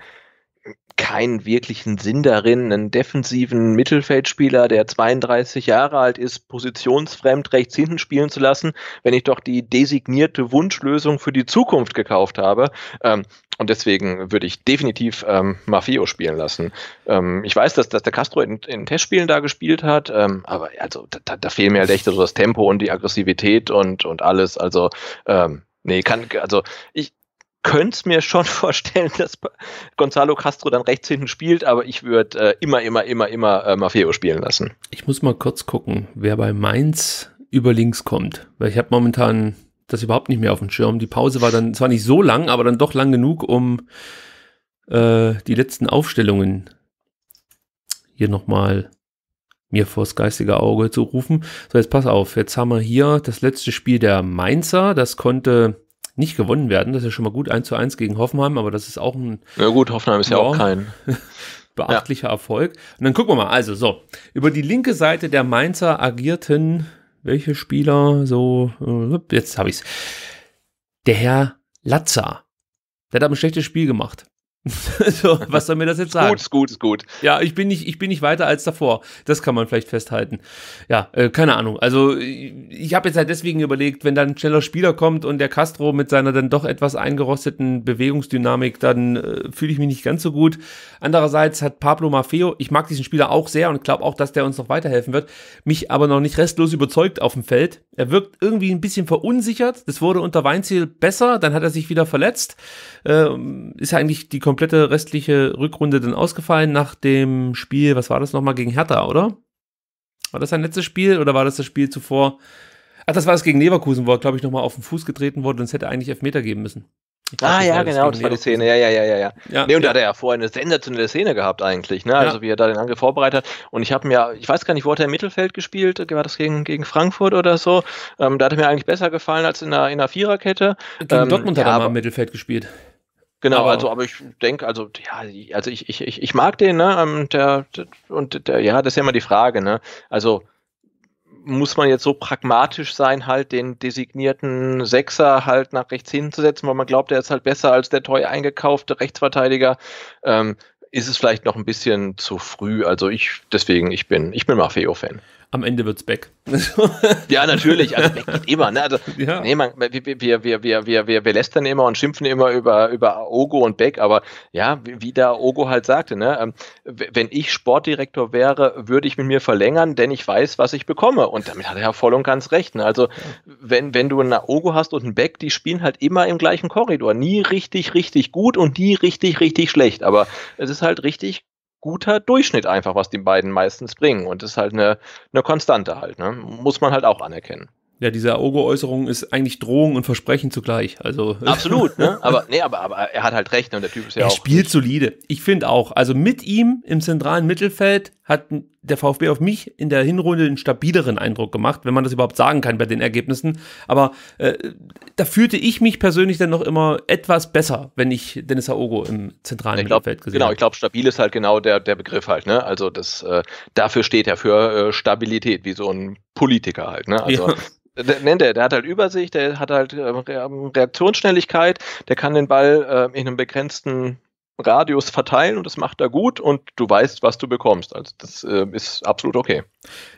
[SPEAKER 2] keinen wirklichen Sinn darin, einen defensiven Mittelfeldspieler, der 32 Jahre alt ist, positionsfremd rechts hinten spielen zu lassen, wenn ich doch die designierte Wunschlösung für die Zukunft gekauft habe. Ähm, und deswegen würde ich definitiv ähm, Maffeo spielen lassen. Ähm, ich weiß, dass, dass der Castro in, in Testspielen da gespielt hat, ähm, aber also da, da fehlen mir halt echt so das Tempo und die Aggressivität und, und alles. Also ähm, Nee, kann, also ich, könnte mir schon vorstellen, dass Gonzalo Castro dann rechts hinten spielt, aber ich würde äh, immer, immer, immer, immer äh, Maffeo spielen lassen.
[SPEAKER 1] Ich muss mal kurz gucken, wer bei Mainz über links kommt, weil ich habe momentan das überhaupt nicht mehr auf dem Schirm. Die Pause war dann zwar nicht so lang, aber dann doch lang genug, um äh, die letzten Aufstellungen hier nochmal mir vors geistige Auge zu rufen. So, jetzt pass auf, jetzt haben wir hier das letzte Spiel der Mainzer, das konnte nicht gewonnen werden. Das ist ja schon mal gut 1 zu 1 gegen Hoffenheim, aber das ist auch ein.
[SPEAKER 2] Ja gut, Hoffenheim ist ja auch kein.
[SPEAKER 1] beachtlicher ja. Erfolg. Und dann gucken wir mal. Also so, über die linke Seite der Mainzer agierten welche Spieler so, äh, jetzt habe ich's. Der Herr Latza. Der hat aber ein schlechtes Spiel gemacht. so, was soll mir das jetzt sagen? Gut, ist gut, ist gut. Ja, ich bin, nicht, ich bin nicht weiter als davor. Das kann man vielleicht festhalten. Ja, äh, keine Ahnung. Also, ich, ich habe jetzt halt deswegen überlegt, wenn dann ein schneller Spieler kommt und der Castro mit seiner dann doch etwas eingerosteten Bewegungsdynamik, dann äh, fühle ich mich nicht ganz so gut. Andererseits hat Pablo Maffeo, ich mag diesen Spieler auch sehr und glaube auch, dass der uns noch weiterhelfen wird, mich aber noch nicht restlos überzeugt auf dem Feld. Er wirkt irgendwie ein bisschen verunsichert. Das wurde unter Weinziel besser, dann hat er sich wieder verletzt. Äh, ist eigentlich die komplette restliche Rückrunde dann ausgefallen nach dem Spiel, was war das nochmal, gegen Hertha, oder? War das sein letztes Spiel oder war das das Spiel zuvor? Ach, das war es gegen Leverkusen, wo er, glaube ich, nochmal auf den Fuß getreten wurde und es hätte eigentlich Elfmeter geben müssen.
[SPEAKER 2] Glaub, ah, ja, das genau, das war die Szene. Ja, ja, ja, ja, ja. nee, und ja. da hat er ja vorher eine sensationelle Szene gehabt, eigentlich, ne? Also, ja. wie er da den Angriff vorbereitet hat. Und ich habe mir, ich weiß gar nicht, wo hat er im Mittelfeld gespielt? War das gegen, gegen Frankfurt oder so? Ähm, da hat er mir eigentlich besser gefallen als in einer, in einer Viererkette. Gegen ähm, Dortmund hat er mal im Mittelfeld gespielt. Genau, aber also, aber ich denke, also, ja, also ich, ich, ich, ich mag den, ne, ähm, der, der, und der, ja, das ist ja immer die Frage, ne, also, muss man jetzt so pragmatisch sein, halt den designierten Sechser halt nach rechts hinzusetzen, weil man glaubt, der ist halt besser als der teuer eingekaufte Rechtsverteidiger, ähm, ist es vielleicht noch ein bisschen zu früh, also ich, deswegen, ich bin, ich bin Maffeo-Fan
[SPEAKER 1] am Ende wird's Beck.
[SPEAKER 2] ja, natürlich. Also Beck geht immer. Ne? Also, ja. nee, man, wir, wir, wir, wir, wir, wir, lästern immer und schimpfen immer über, über Ogo und Beck, aber ja, wie, wie da Ogo halt sagte, ne? Ähm, wenn ich Sportdirektor wäre, würde ich mit mir verlängern, denn ich weiß, was ich bekomme. Und damit hat er ja voll und ganz recht. Ne? Also, wenn, wenn du einen Ogo hast und einen Beck, die spielen halt immer im gleichen Korridor. Nie richtig, richtig gut und nie richtig, richtig schlecht. Aber es ist halt richtig guter Durchschnitt einfach, was die beiden meistens bringen. Und das ist halt eine, eine Konstante halt, ne? Muss man halt auch anerkennen.
[SPEAKER 1] Ja, diese ogo äußerung ist eigentlich Drohung und Versprechen zugleich. Also absolut, ne? Aber
[SPEAKER 2] nee, aber, aber er hat halt recht und ne? der Typ ist ja er auch. Er
[SPEAKER 1] spielt solide. Ich finde auch. Also mit ihm im zentralen Mittelfeld hat der VfB auf mich in der Hinrunde einen stabileren Eindruck gemacht, wenn man das überhaupt sagen kann bei den Ergebnissen. Aber äh, da fühlte ich mich persönlich dann noch immer etwas besser, wenn ich Dennis Aogo im zentralen glaub, Mittelfeld gesehen habe. Genau,
[SPEAKER 2] ich glaube, stabil ist halt genau der, der Begriff halt. Ne? Also das, äh, dafür steht er für äh, Stabilität, wie so ein Politiker halt. Ne? Also ja nennt er, der hat halt Übersicht, der hat halt ähm, Reaktionsschnelligkeit, der kann den Ball äh, in einem begrenzten Radius verteilen und das macht er gut und du weißt, was du bekommst. Also das äh, ist absolut okay.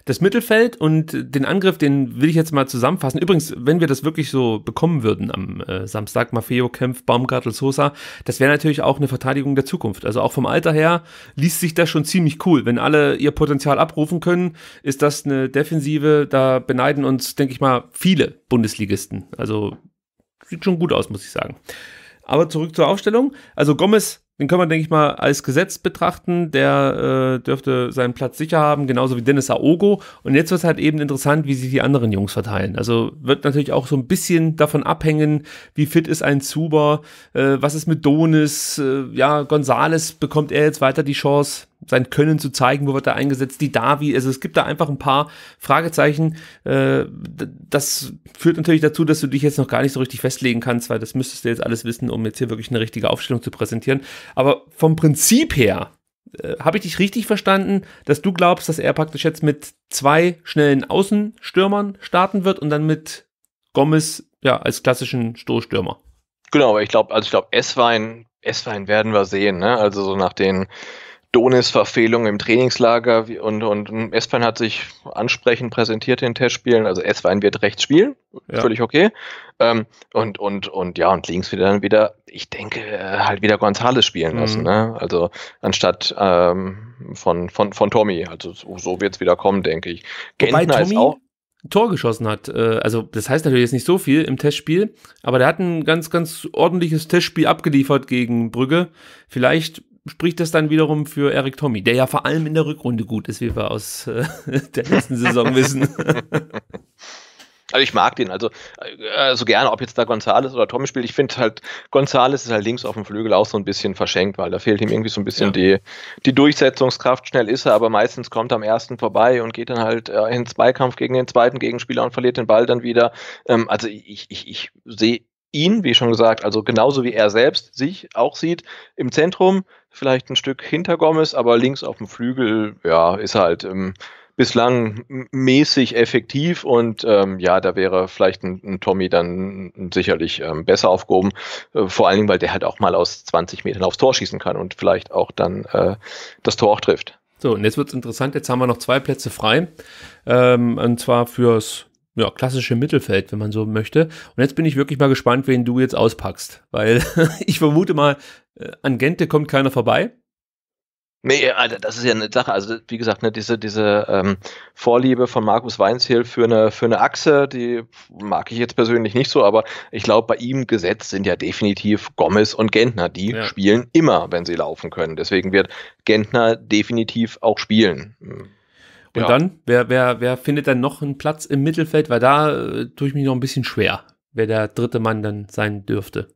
[SPEAKER 1] Das Mittelfeld und den Angriff, den will ich jetzt mal zusammenfassen. Übrigens, wenn wir das wirklich so bekommen würden am äh, Samstag, Maffeo, Kempf, Baumgartel, Sosa, das wäre natürlich auch eine Verteidigung der Zukunft. Also auch vom Alter her liest sich das schon ziemlich cool. Wenn alle ihr Potenzial abrufen können, ist das eine Defensive, da beneiden uns, denke ich mal, viele Bundesligisten. Also sieht schon gut aus, muss ich sagen. Aber zurück zur Aufstellung. Also Gomez den können wir, denke ich mal, als Gesetz betrachten. Der äh, dürfte seinen Platz sicher haben, genauso wie Dennis Aogo. Und jetzt wird halt eben interessant, wie sich die anderen Jungs verteilen. Also wird natürlich auch so ein bisschen davon abhängen, wie fit ist ein Zuber, äh, was ist mit Donis, äh, ja, Gonzales bekommt er jetzt weiter die Chance sein Können zu zeigen, wo wird er eingesetzt, die Davi, also es gibt da einfach ein paar Fragezeichen. Äh, das führt natürlich dazu, dass du dich jetzt noch gar nicht so richtig festlegen kannst, weil das müsstest du jetzt alles wissen, um jetzt hier wirklich eine richtige Aufstellung zu präsentieren. Aber vom Prinzip her äh, habe ich dich richtig verstanden, dass du glaubst, dass er praktisch jetzt mit zwei schnellen Außenstürmern starten wird und dann mit Gomez ja als klassischen Stoßstürmer.
[SPEAKER 2] Genau, aber ich glaube, also ich glaube, S-Wein werden wir sehen, ne? Also so nach den Donis Verfehlung im Trainingslager und, und Espan hat sich ansprechend präsentiert in Testspielen. Also Espan wird rechts spielen, ja. völlig okay. Ähm, und, und, und ja, und links wieder dann wieder, ich denke, äh, halt wieder Gonzales spielen mhm. lassen. Ne? Also anstatt ähm, von, von, von Tommy. Also so, so wird es wieder kommen, denke ich. Wobei Gentner Tommy ist auch.
[SPEAKER 1] Tor geschossen hat. Äh, also das heißt natürlich jetzt nicht so viel im Testspiel, aber der hat ein ganz, ganz ordentliches Testspiel abgeliefert gegen Brügge. Vielleicht spricht das dann wiederum für Eric Tommy, der ja vor allem in der Rückrunde gut ist, wie wir aus äh, der letzten Saison wissen.
[SPEAKER 2] Also ich mag den, also äh, so also gerne, ob jetzt da Gonzales oder Tommy spielt. Ich finde halt, Gonzales ist halt links auf dem Flügel auch so ein bisschen verschenkt, weil da fehlt ihm irgendwie so ein bisschen ja. die, die Durchsetzungskraft. Schnell ist er, aber meistens kommt er am ersten vorbei und geht dann halt äh, in Zweikampf gegen den zweiten Gegenspieler und verliert den Ball dann wieder. Ähm, also ich, ich, ich sehe ihn, wie schon gesagt, also genauso wie er selbst sich auch sieht, im Zentrum vielleicht ein Stück hinter Gomez, aber links auf dem Flügel, ja, ist halt ähm, bislang mäßig effektiv und ähm, ja, da wäre vielleicht ein, ein Tommy dann sicherlich ähm, besser aufgehoben. Äh, vor allen Dingen, weil der halt auch mal aus 20 Metern aufs Tor schießen kann und vielleicht auch dann äh, das Tor auch trifft. So, und jetzt wird es interessant, jetzt haben wir noch zwei Plätze frei.
[SPEAKER 1] Ähm, und zwar fürs ja, klassische Mittelfeld, wenn man so möchte. Und jetzt bin ich wirklich mal gespannt, wen du jetzt auspackst, weil ich vermute mal, äh, an Gente kommt keiner vorbei.
[SPEAKER 2] Nee, Alter, das ist ja eine Sache. Also, wie gesagt, ne, diese, diese ähm, Vorliebe von Markus Weinzierl für eine, für eine Achse, die mag ich jetzt persönlich nicht so, aber ich glaube, bei ihm gesetzt sind ja definitiv Gomez und Gentner. Die ja. spielen immer, wenn sie laufen können. Deswegen wird Gentner definitiv auch spielen. Und ja. dann, wer, wer,
[SPEAKER 1] wer findet dann noch einen Platz im Mittelfeld? Weil da äh, tue ich mich noch ein bisschen schwer, wer der dritte Mann
[SPEAKER 2] dann sein dürfte.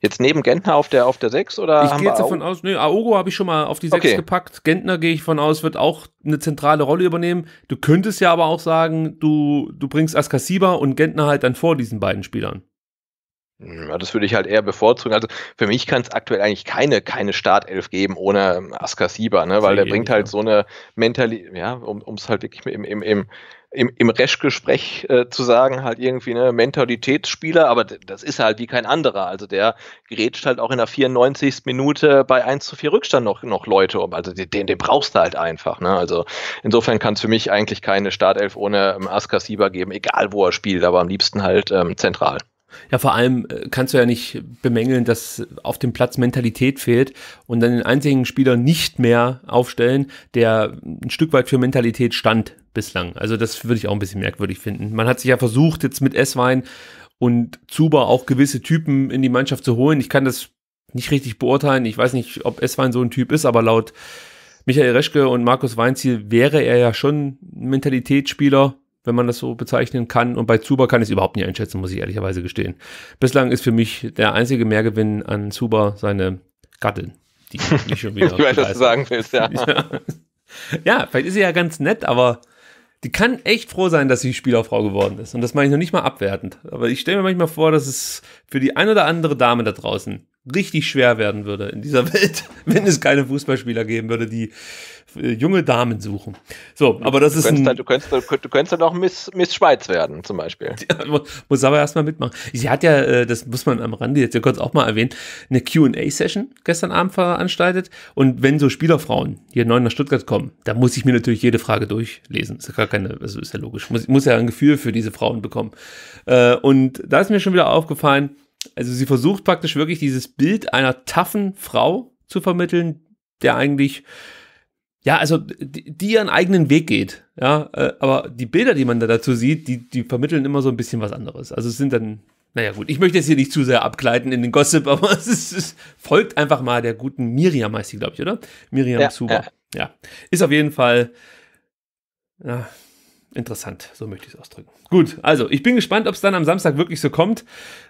[SPEAKER 2] Jetzt neben Gentner auf der auf der 6 oder? Ich gehe jetzt davon aus,
[SPEAKER 1] nee, Aogo habe ich schon mal auf die 6 okay. gepackt. Gentner gehe ich von aus, wird auch eine zentrale Rolle übernehmen. Du könntest ja aber auch sagen, du, du bringst Askasiba und Gentner halt dann vor diesen beiden Spielern.
[SPEAKER 2] Ja, das würde ich halt eher bevorzugen. Also für mich kann es aktuell eigentlich keine, keine Startelf geben ohne ähm, Askar Sieber, ne? weil der geben, bringt halt ja. so eine Mentalität, ja, um es halt wirklich im, im, im, im, im Resch-Gespräch äh, zu sagen, halt irgendwie eine Mentalitätsspieler, aber das ist halt wie kein anderer. Also der grätscht halt auch in der 94. Minute bei 1 zu 4 Rückstand noch, noch Leute um. Also den, den brauchst du halt einfach. Ne? Also insofern kann es für mich eigentlich keine Startelf ohne ähm, Askar Sieber geben, egal wo er spielt, aber am liebsten halt ähm, zentral.
[SPEAKER 1] Ja, vor allem äh, kannst du ja nicht bemängeln, dass auf dem Platz Mentalität fehlt und dann den einzigen Spieler nicht mehr aufstellen, der ein Stück weit für Mentalität stand bislang. Also das würde ich auch ein bisschen merkwürdig finden. Man hat sich ja versucht, jetzt mit Esswein und Zuba auch gewisse Typen in die Mannschaft zu holen. Ich kann das nicht richtig beurteilen. Ich weiß nicht, ob Esswein so ein Typ ist, aber laut Michael Reschke und Markus Weinziel wäre er ja schon Mentalitätsspieler wenn man das so bezeichnen kann. Und bei Zuba kann ich es überhaupt nicht einschätzen, muss ich ehrlicherweise gestehen. Bislang ist für mich der einzige Mehrgewinn an Zuba seine Gattin, die mich schon wieder. ich weiß, was du sagen willst, ja. ja. ja. vielleicht ist sie ja ganz nett, aber die kann echt froh sein, dass sie Spielerfrau geworden ist. Und das meine ich noch nicht mal abwertend. Aber ich stelle mir manchmal vor, dass es für die ein oder andere Dame da draußen richtig schwer werden würde in dieser Welt,
[SPEAKER 2] wenn es keine Fußballspieler geben würde, die äh, junge Damen suchen. So, aber das du ist. Könntest halt, du, könntest, du, du könntest dann halt auch Miss, Miss Schweiz werden, zum Beispiel.
[SPEAKER 1] Ja, muss aber erstmal mitmachen. Sie hat ja, äh, das muss man am Rande jetzt ja kurz auch mal erwähnen, eine QA-Session gestern Abend veranstaltet. Und wenn so Spielerfrauen hier neu nach Stuttgart kommen, da muss ich mir natürlich jede Frage durchlesen. Ist ja gar keine, also ist ja logisch. Muss, muss ja ein Gefühl für diese Frauen bekommen. Äh, und da ist mir schon wieder aufgefallen, also sie versucht praktisch wirklich dieses Bild einer taffen Frau zu vermitteln, der eigentlich, ja, also die, die ihren eigenen Weg geht. Ja, äh, aber die Bilder, die man da dazu sieht, die, die vermitteln immer so ein bisschen was anderes. Also es sind dann, naja gut, ich möchte jetzt hier nicht zu sehr abgleiten in den Gossip, aber es, ist, es folgt einfach mal der guten Miriam heißt sie, glaube ich, oder? Miriam ja, Zuber. Ja. ja. Ist auf jeden Fall. Ja, interessant, so möchte ich es ausdrücken. Gut, also ich bin gespannt, ob es dann am Samstag wirklich so kommt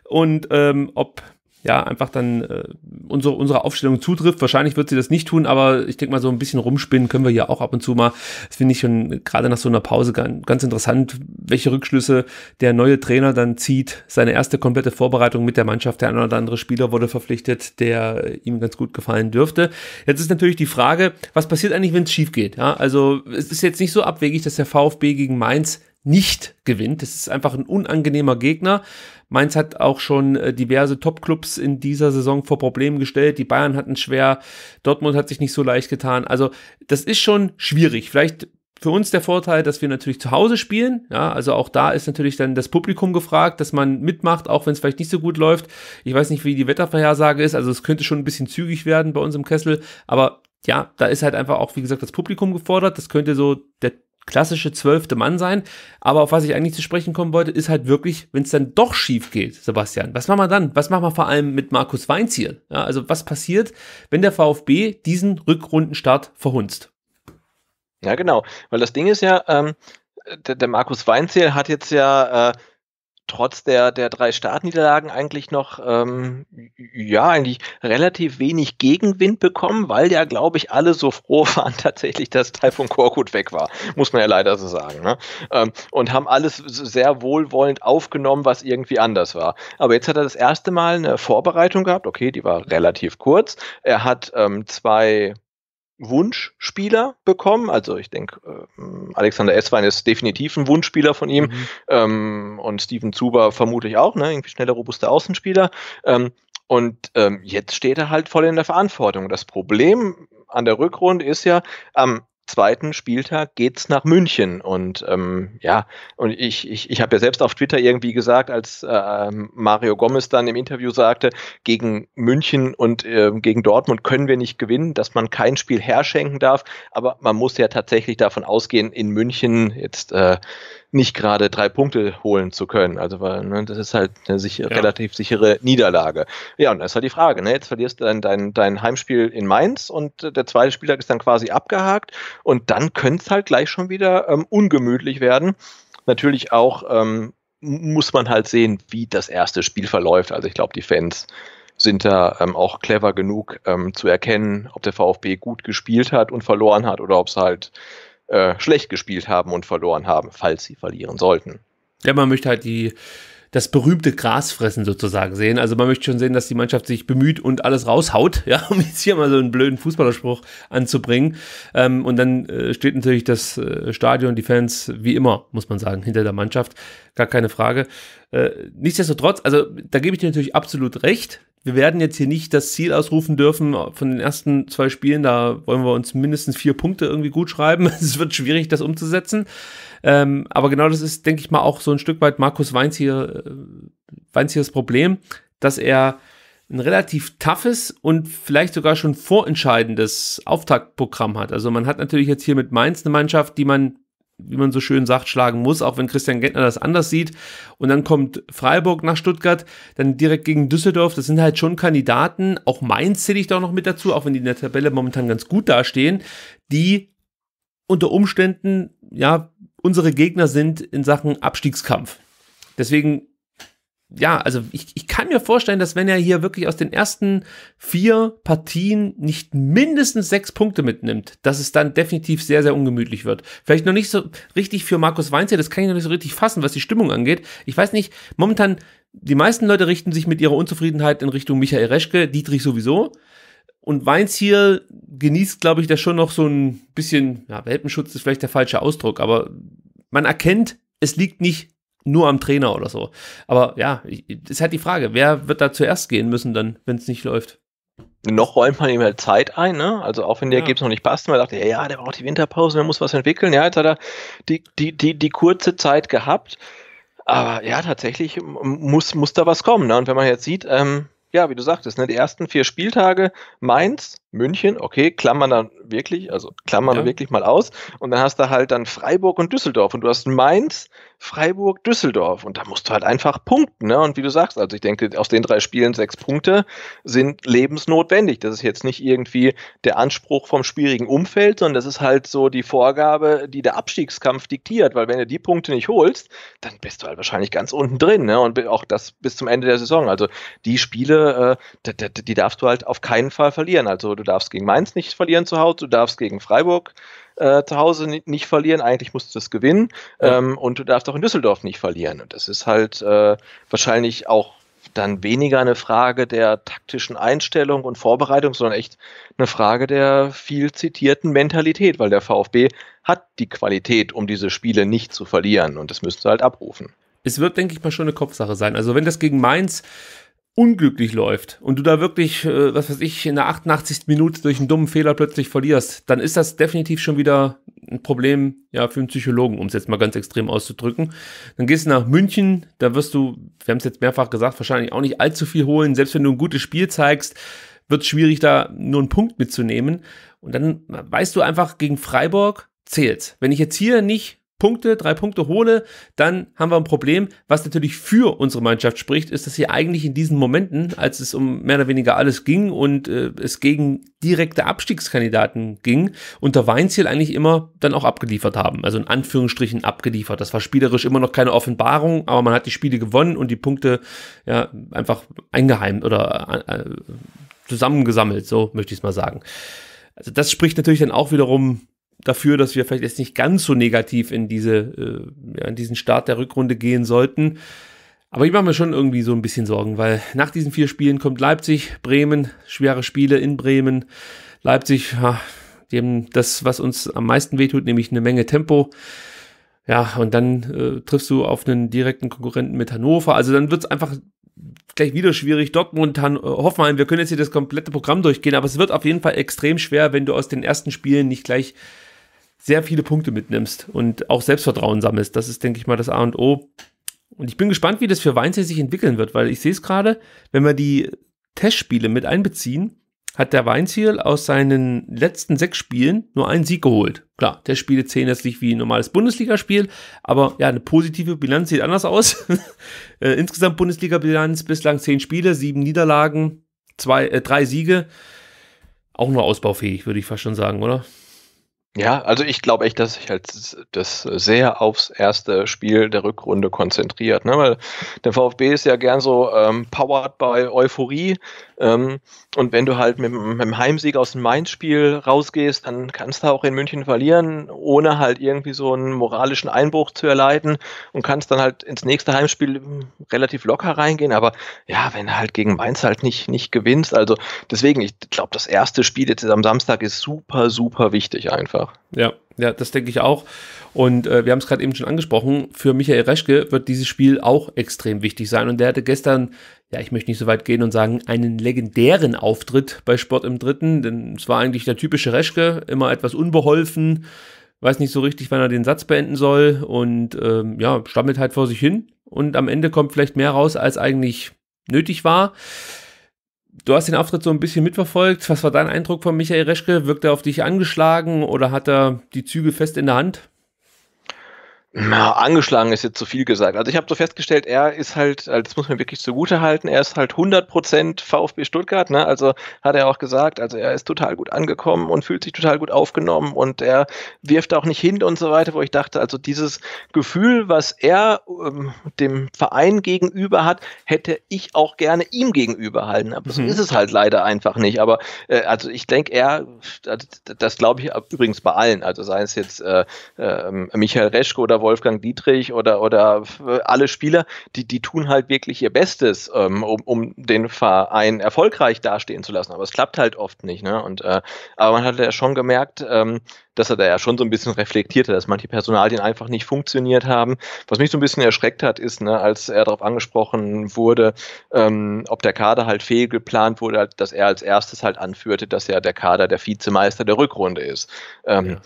[SPEAKER 1] und ähm, ob ja, einfach dann äh, unsere, unsere Aufstellung zutrifft. Wahrscheinlich wird sie das nicht tun, aber ich denke mal, so ein bisschen rumspinnen können wir ja auch ab und zu mal. Das finde ich schon gerade nach so einer Pause ganz interessant, welche Rückschlüsse der neue Trainer dann zieht. Seine erste komplette Vorbereitung mit der Mannschaft, der ein oder andere Spieler wurde verpflichtet, der äh, ihm ganz gut gefallen dürfte. Jetzt ist natürlich die Frage, was passiert eigentlich, wenn es schief geht? Ja, also es ist jetzt nicht so abwegig, dass der VfB gegen Mainz nicht gewinnt. Es ist einfach ein unangenehmer Gegner. Mainz hat auch schon äh, diverse Top-Clubs in dieser Saison vor Problemen gestellt. Die Bayern hatten schwer, Dortmund hat sich nicht so leicht getan. Also das ist schon schwierig. Vielleicht für uns der Vorteil, dass wir natürlich zu Hause spielen. Ja, also auch da ist natürlich dann das Publikum gefragt, dass man mitmacht, auch wenn es vielleicht nicht so gut läuft. Ich weiß nicht, wie die Wettervorhersage ist. Also es könnte schon ein bisschen zügig werden bei uns im Kessel. Aber ja, da ist halt einfach auch, wie gesagt, das Publikum gefordert. Das könnte so der klassische zwölfte Mann sein. Aber auf was ich eigentlich zu sprechen kommen wollte, ist halt wirklich, wenn es dann doch schief geht, Sebastian, was machen wir dann? Was machen wir vor allem mit Markus Weinziel? Ja, also was passiert, wenn der VfB diesen Rückrundenstart verhunzt?
[SPEAKER 2] Ja, genau. Weil das Ding ist ja, ähm, der, der, Markus Weinziel hat jetzt ja äh, trotz der, der drei Startniederlagen eigentlich noch ähm, ja eigentlich relativ wenig Gegenwind bekommen, weil ja, glaube ich, alle so froh waren tatsächlich, dass Taifun Korkut weg war, muss man ja leider so sagen. Ne? Ähm, und haben alles sehr wohlwollend aufgenommen, was irgendwie anders war. Aber jetzt hat er das erste Mal eine Vorbereitung gehabt, okay, die war relativ kurz. Er hat ähm, zwei Wunschspieler bekommen. Also ich denke, äh, Alexander Esswein ist definitiv ein Wunschspieler von ihm mhm. ähm, und Steven Zuber vermutlich auch, ne? irgendwie schneller, robuster Außenspieler. Ähm, und ähm, jetzt steht er halt voll in der Verantwortung. Das Problem an der Rückrunde ist ja, am ähm, zweiten Spieltag geht's nach München. Und ähm, ja, und ich, ich, ich habe ja selbst auf Twitter irgendwie gesagt, als äh, Mario Gomez dann im Interview sagte, gegen München und äh, gegen Dortmund können wir nicht gewinnen, dass man kein Spiel herschenken darf. Aber man muss ja tatsächlich davon ausgehen, in München jetzt äh, nicht gerade drei Punkte holen zu können. Also weil ne, das ist halt eine sich ja. relativ sichere Niederlage. Ja, und das ist halt die Frage. Ne? Jetzt verlierst du dein, dein, dein Heimspiel in Mainz und äh, der zweite Spieltag ist dann quasi abgehakt und dann könnte es halt gleich schon wieder ähm, ungemütlich werden. Natürlich auch ähm, muss man halt sehen, wie das erste Spiel verläuft. Also ich glaube, die Fans sind da ähm, auch clever genug ähm, zu erkennen, ob der VfB gut gespielt hat und verloren hat oder ob es halt äh, schlecht gespielt haben und verloren haben, falls sie verlieren sollten. Ja, man möchte halt die
[SPEAKER 1] das berühmte Grasfressen sozusagen sehen. Also man möchte schon sehen, dass die Mannschaft sich bemüht und alles raushaut, ja, um jetzt hier mal so einen blöden Fußballerspruch anzubringen. Ähm, und dann äh, steht natürlich das äh, Stadion, die Fans, wie immer, muss man sagen, hinter der Mannschaft. Gar keine Frage. Äh, nichtsdestotrotz, also da gebe ich dir natürlich absolut recht. Wir werden jetzt hier nicht das Ziel ausrufen dürfen von den ersten zwei Spielen. Da wollen wir uns mindestens vier Punkte irgendwie gut schreiben. Es wird schwierig, das umzusetzen. Ähm, aber genau das ist, denke ich mal, auch so ein Stück weit Markus hier, äh, hier das Problem, dass er ein relativ toughes und vielleicht sogar schon vorentscheidendes Auftaktprogramm hat. Also man hat natürlich jetzt hier mit Mainz eine Mannschaft, die man, wie man so schön sagt, schlagen muss, auch wenn Christian Gentner das anders sieht. Und dann kommt Freiburg nach Stuttgart, dann direkt gegen Düsseldorf. Das sind halt schon Kandidaten. Auch Mainz zähle ich da noch mit dazu, auch wenn die in der Tabelle momentan ganz gut dastehen, die unter Umständen, ja, unsere Gegner sind in Sachen Abstiegskampf. Deswegen, ja, also ich, ich kann mir vorstellen, dass wenn er hier wirklich aus den ersten vier Partien nicht mindestens sechs Punkte mitnimmt, dass es dann definitiv sehr, sehr ungemütlich wird. Vielleicht noch nicht so richtig für Markus Weinzel, das kann ich noch nicht so richtig fassen, was die Stimmung angeht. Ich weiß nicht, momentan, die meisten Leute richten sich mit ihrer Unzufriedenheit in Richtung Michael Reschke, Dietrich sowieso. Und Weins hier genießt, glaube ich, da schon noch so ein bisschen, ja, Welpenschutz ist vielleicht der falsche Ausdruck, aber man erkennt, es liegt nicht nur am Trainer oder so. Aber ja, es ist halt die
[SPEAKER 2] Frage, wer wird da zuerst gehen müssen dann, wenn es nicht läuft? Noch räumt man ihm halt Zeit ein, ne? Also auch wenn der ja. Ergebnisse noch nicht passt, man dachte, ja, ja, der braucht die Winterpause, der muss was entwickeln. Ja, jetzt hat er die, die, die, die kurze Zeit gehabt. Aber ja, tatsächlich muss, muss da was kommen. Ne? Und wenn man jetzt sieht, ähm, ja, wie du sagtest, ne, die ersten vier Spieltage Mainz, München, okay, klammern dann wirklich, also klammern ja. wirklich mal aus. Und dann hast du halt dann Freiburg und Düsseldorf. Und du hast Mainz, Freiburg, Düsseldorf. Und da musst du halt einfach punkten. Ne? Und wie du sagst, also ich denke, aus den drei Spielen sechs Punkte sind lebensnotwendig. Das ist jetzt nicht irgendwie der Anspruch vom schwierigen Umfeld, sondern das ist halt so die Vorgabe, die der Abstiegskampf diktiert. Weil wenn du die Punkte nicht holst, dann bist du halt wahrscheinlich ganz unten drin. Ne? Und auch das bis zum Ende der Saison. Also die Spiele, äh, die, die darfst du halt auf keinen Fall verlieren. Also du darfst gegen Mainz nicht verlieren zu Hause, du darfst gegen Freiburg äh, zu Hause nicht verlieren, eigentlich musst du das gewinnen ja. ähm, und du darfst auch in Düsseldorf nicht verlieren. Und das ist halt äh, wahrscheinlich auch dann weniger eine Frage der taktischen Einstellung und Vorbereitung, sondern echt eine Frage der viel zitierten Mentalität, weil der VfB hat die Qualität, um diese Spiele nicht zu verlieren und das müssen du halt abrufen. Es wird, denke ich mal, schon eine Kopfsache sein. Also wenn das gegen Mainz
[SPEAKER 1] unglücklich läuft und du da wirklich, äh, was weiß ich, in der 88. Minute durch einen dummen Fehler plötzlich verlierst, dann ist das definitiv schon wieder ein Problem ja, für einen Psychologen, um es jetzt mal ganz extrem auszudrücken. Dann gehst du nach München, da wirst du, wir haben es jetzt mehrfach gesagt, wahrscheinlich auch nicht allzu viel holen. Selbst wenn du ein gutes Spiel zeigst, wird es schwierig, da nur einen Punkt mitzunehmen. Und dann äh, weißt du einfach, gegen Freiburg zählt. Wenn ich jetzt hier nicht Punkte, drei Punkte hole, dann haben wir ein Problem. Was natürlich für unsere Mannschaft spricht, ist, dass sie eigentlich in diesen Momenten, als es um mehr oder weniger alles ging und äh, es gegen direkte Abstiegskandidaten ging, unter Weinziel eigentlich immer dann auch abgeliefert haben. Also in Anführungsstrichen abgeliefert. Das war spielerisch immer noch keine Offenbarung, aber man hat die Spiele gewonnen und die Punkte ja einfach eingeheimt oder äh, äh zusammengesammelt, so möchte ich es mal sagen. Also das spricht natürlich dann auch wiederum dafür, dass wir vielleicht jetzt nicht ganz so negativ in diese, äh, ja, in diesen Start der Rückrunde gehen sollten. Aber ich mache mir schon irgendwie so ein bisschen Sorgen, weil nach diesen vier Spielen kommt Leipzig, Bremen, schwere Spiele in Bremen. Leipzig, ja, die haben das, was uns am meisten wehtut, nämlich eine Menge Tempo. Ja, und dann äh, triffst du auf einen direkten Konkurrenten mit Hannover. Also dann wird es einfach gleich wieder schwierig. Dortmund, Han äh, Hoffmann, wir können jetzt hier das komplette Programm durchgehen, aber es wird auf jeden Fall extrem schwer, wenn du aus den ersten Spielen nicht gleich sehr viele Punkte mitnimmst und auch Selbstvertrauen sammelst. Das ist, denke ich mal, das A und O. Und ich bin gespannt, wie das für Weinzierl sich entwickeln wird, weil ich sehe es gerade, wenn wir die Testspiele mit einbeziehen, hat der Weinziel aus seinen letzten sechs Spielen nur einen Sieg geholt. Klar, der Spiele zählen jetzt nicht wie ein normales Bundesligaspiel, aber ja, eine positive Bilanz sieht anders aus. äh, insgesamt Bundesliga-Bilanz bislang zehn Spiele, sieben Niederlagen, zwei, äh, drei Siege. Auch nur ausbaufähig, würde ich fast schon sagen, oder?
[SPEAKER 2] Ja, also ich glaube echt, dass sich halt das sehr aufs erste Spiel der Rückrunde konzentriert. Ne? Weil der VfB ist ja gern so ähm, powered by Euphorie. Ähm, und wenn du halt mit, mit einem Heimsieg aus dem Mainz-Spiel rausgehst, dann kannst du auch in München verlieren, ohne halt irgendwie so einen moralischen Einbruch zu erleiden und kannst dann halt ins nächste Heimspiel relativ locker reingehen. Aber ja, wenn du halt gegen Mainz halt nicht, nicht gewinnst, also deswegen, ich glaube, das erste Spiel jetzt am Samstag ist super, super wichtig einfach.
[SPEAKER 1] Ja, ja, das denke ich auch. Und äh, wir haben es gerade eben schon angesprochen, für Michael Reschke wird dieses Spiel auch extrem wichtig sein. Und der hatte gestern ja, ich möchte nicht so weit gehen und sagen, einen legendären Auftritt bei Sport im Dritten, denn es war eigentlich der typische Reschke, immer etwas unbeholfen, weiß nicht so richtig, wann er den Satz beenden soll und ähm, ja, stammelt halt vor sich hin und am Ende kommt vielleicht mehr raus, als eigentlich nötig war. Du hast den Auftritt so ein bisschen mitverfolgt. Was war dein Eindruck von Michael Reschke? Wirkt er auf dich angeschlagen oder hat er die Züge fest in der Hand?
[SPEAKER 2] Na, angeschlagen ist jetzt zu viel gesagt. Also ich habe so festgestellt, er ist halt, also das muss man wirklich zugute halten, er ist halt 100% VfB Stuttgart, ne? also hat er auch gesagt, also er ist total gut angekommen und fühlt sich total gut aufgenommen und er wirft auch nicht hin und so weiter, wo ich dachte, also dieses Gefühl, was er ähm, dem Verein gegenüber hat, hätte ich auch gerne ihm gegenüber halten, aber so mhm. ist es halt leider einfach nicht, aber äh, also ich denke, er, also das glaube ich übrigens bei allen, also sei es jetzt äh, äh, Michael Reschko oder wo Wolfgang Dietrich oder, oder alle Spieler, die, die tun halt wirklich ihr Bestes, ähm, um, um den Verein erfolgreich dastehen zu lassen. Aber es klappt halt oft nicht. Ne? Und, äh, aber man hat ja schon gemerkt, ähm, dass er da ja schon so ein bisschen reflektierte, dass manche Personalien einfach nicht funktioniert haben. Was mich so ein bisschen erschreckt hat, ist, ne, als er darauf angesprochen wurde, ähm, ob der Kader halt fehlgeplant wurde, halt, dass er als erstes halt anführte, dass ja der Kader der Vizemeister der Rückrunde ist. Ähm, ja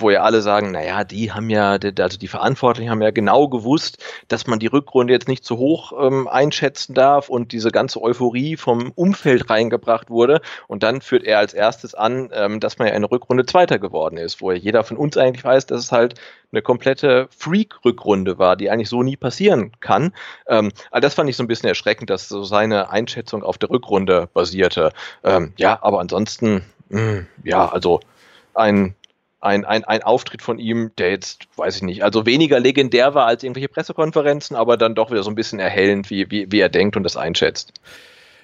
[SPEAKER 2] wo ja alle sagen, naja, die haben ja, also die Verantwortlichen haben ja genau gewusst, dass man die Rückrunde jetzt nicht zu hoch ähm, einschätzen darf und diese ganze Euphorie vom Umfeld reingebracht wurde. Und dann führt er als erstes an, ähm, dass man ja eine Rückrunde Zweiter geworden ist, wo ja jeder von uns eigentlich weiß, dass es halt eine komplette Freak-Rückrunde war, die eigentlich so nie passieren kann. Ähm, also das fand ich so ein bisschen erschreckend, dass so seine Einschätzung auf der Rückrunde basierte. Ähm, ja, aber ansonsten, mh, hm, ja, also ein ein, ein, ein Auftritt von ihm, der jetzt, weiß ich nicht, also weniger legendär war als irgendwelche Pressekonferenzen, aber dann doch wieder so ein bisschen erhellend, wie, wie, wie er denkt und das einschätzt.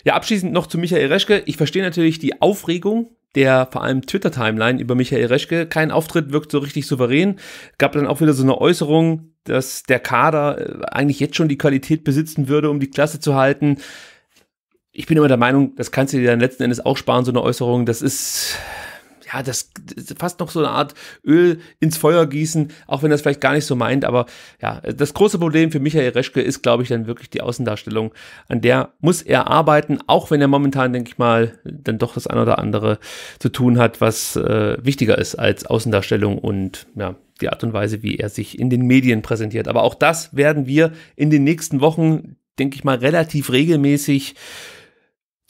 [SPEAKER 2] Ja, abschließend noch zu Michael Reschke. Ich verstehe natürlich die Aufregung der vor
[SPEAKER 1] allem Twitter-Timeline über Michael Reschke. Kein Auftritt wirkt so richtig souverän. Gab dann auch wieder so eine Äußerung, dass der Kader äh, eigentlich jetzt schon die Qualität besitzen würde, um die Klasse zu halten. Ich bin immer der Meinung, das kannst du dir dann letzten Endes auch sparen, so eine Äußerung. Das ist ja, das fast noch so eine Art Öl ins Feuer gießen, auch wenn das vielleicht gar nicht so meint. Aber ja, das große Problem für Michael Reschke ist, glaube ich, dann wirklich die Außendarstellung. An der muss er arbeiten, auch wenn er momentan, denke ich mal, dann doch das ein oder andere zu tun hat, was äh, wichtiger ist als Außendarstellung und ja, die Art und Weise, wie er sich in den Medien präsentiert. Aber auch das werden wir in den nächsten Wochen, denke ich mal, relativ regelmäßig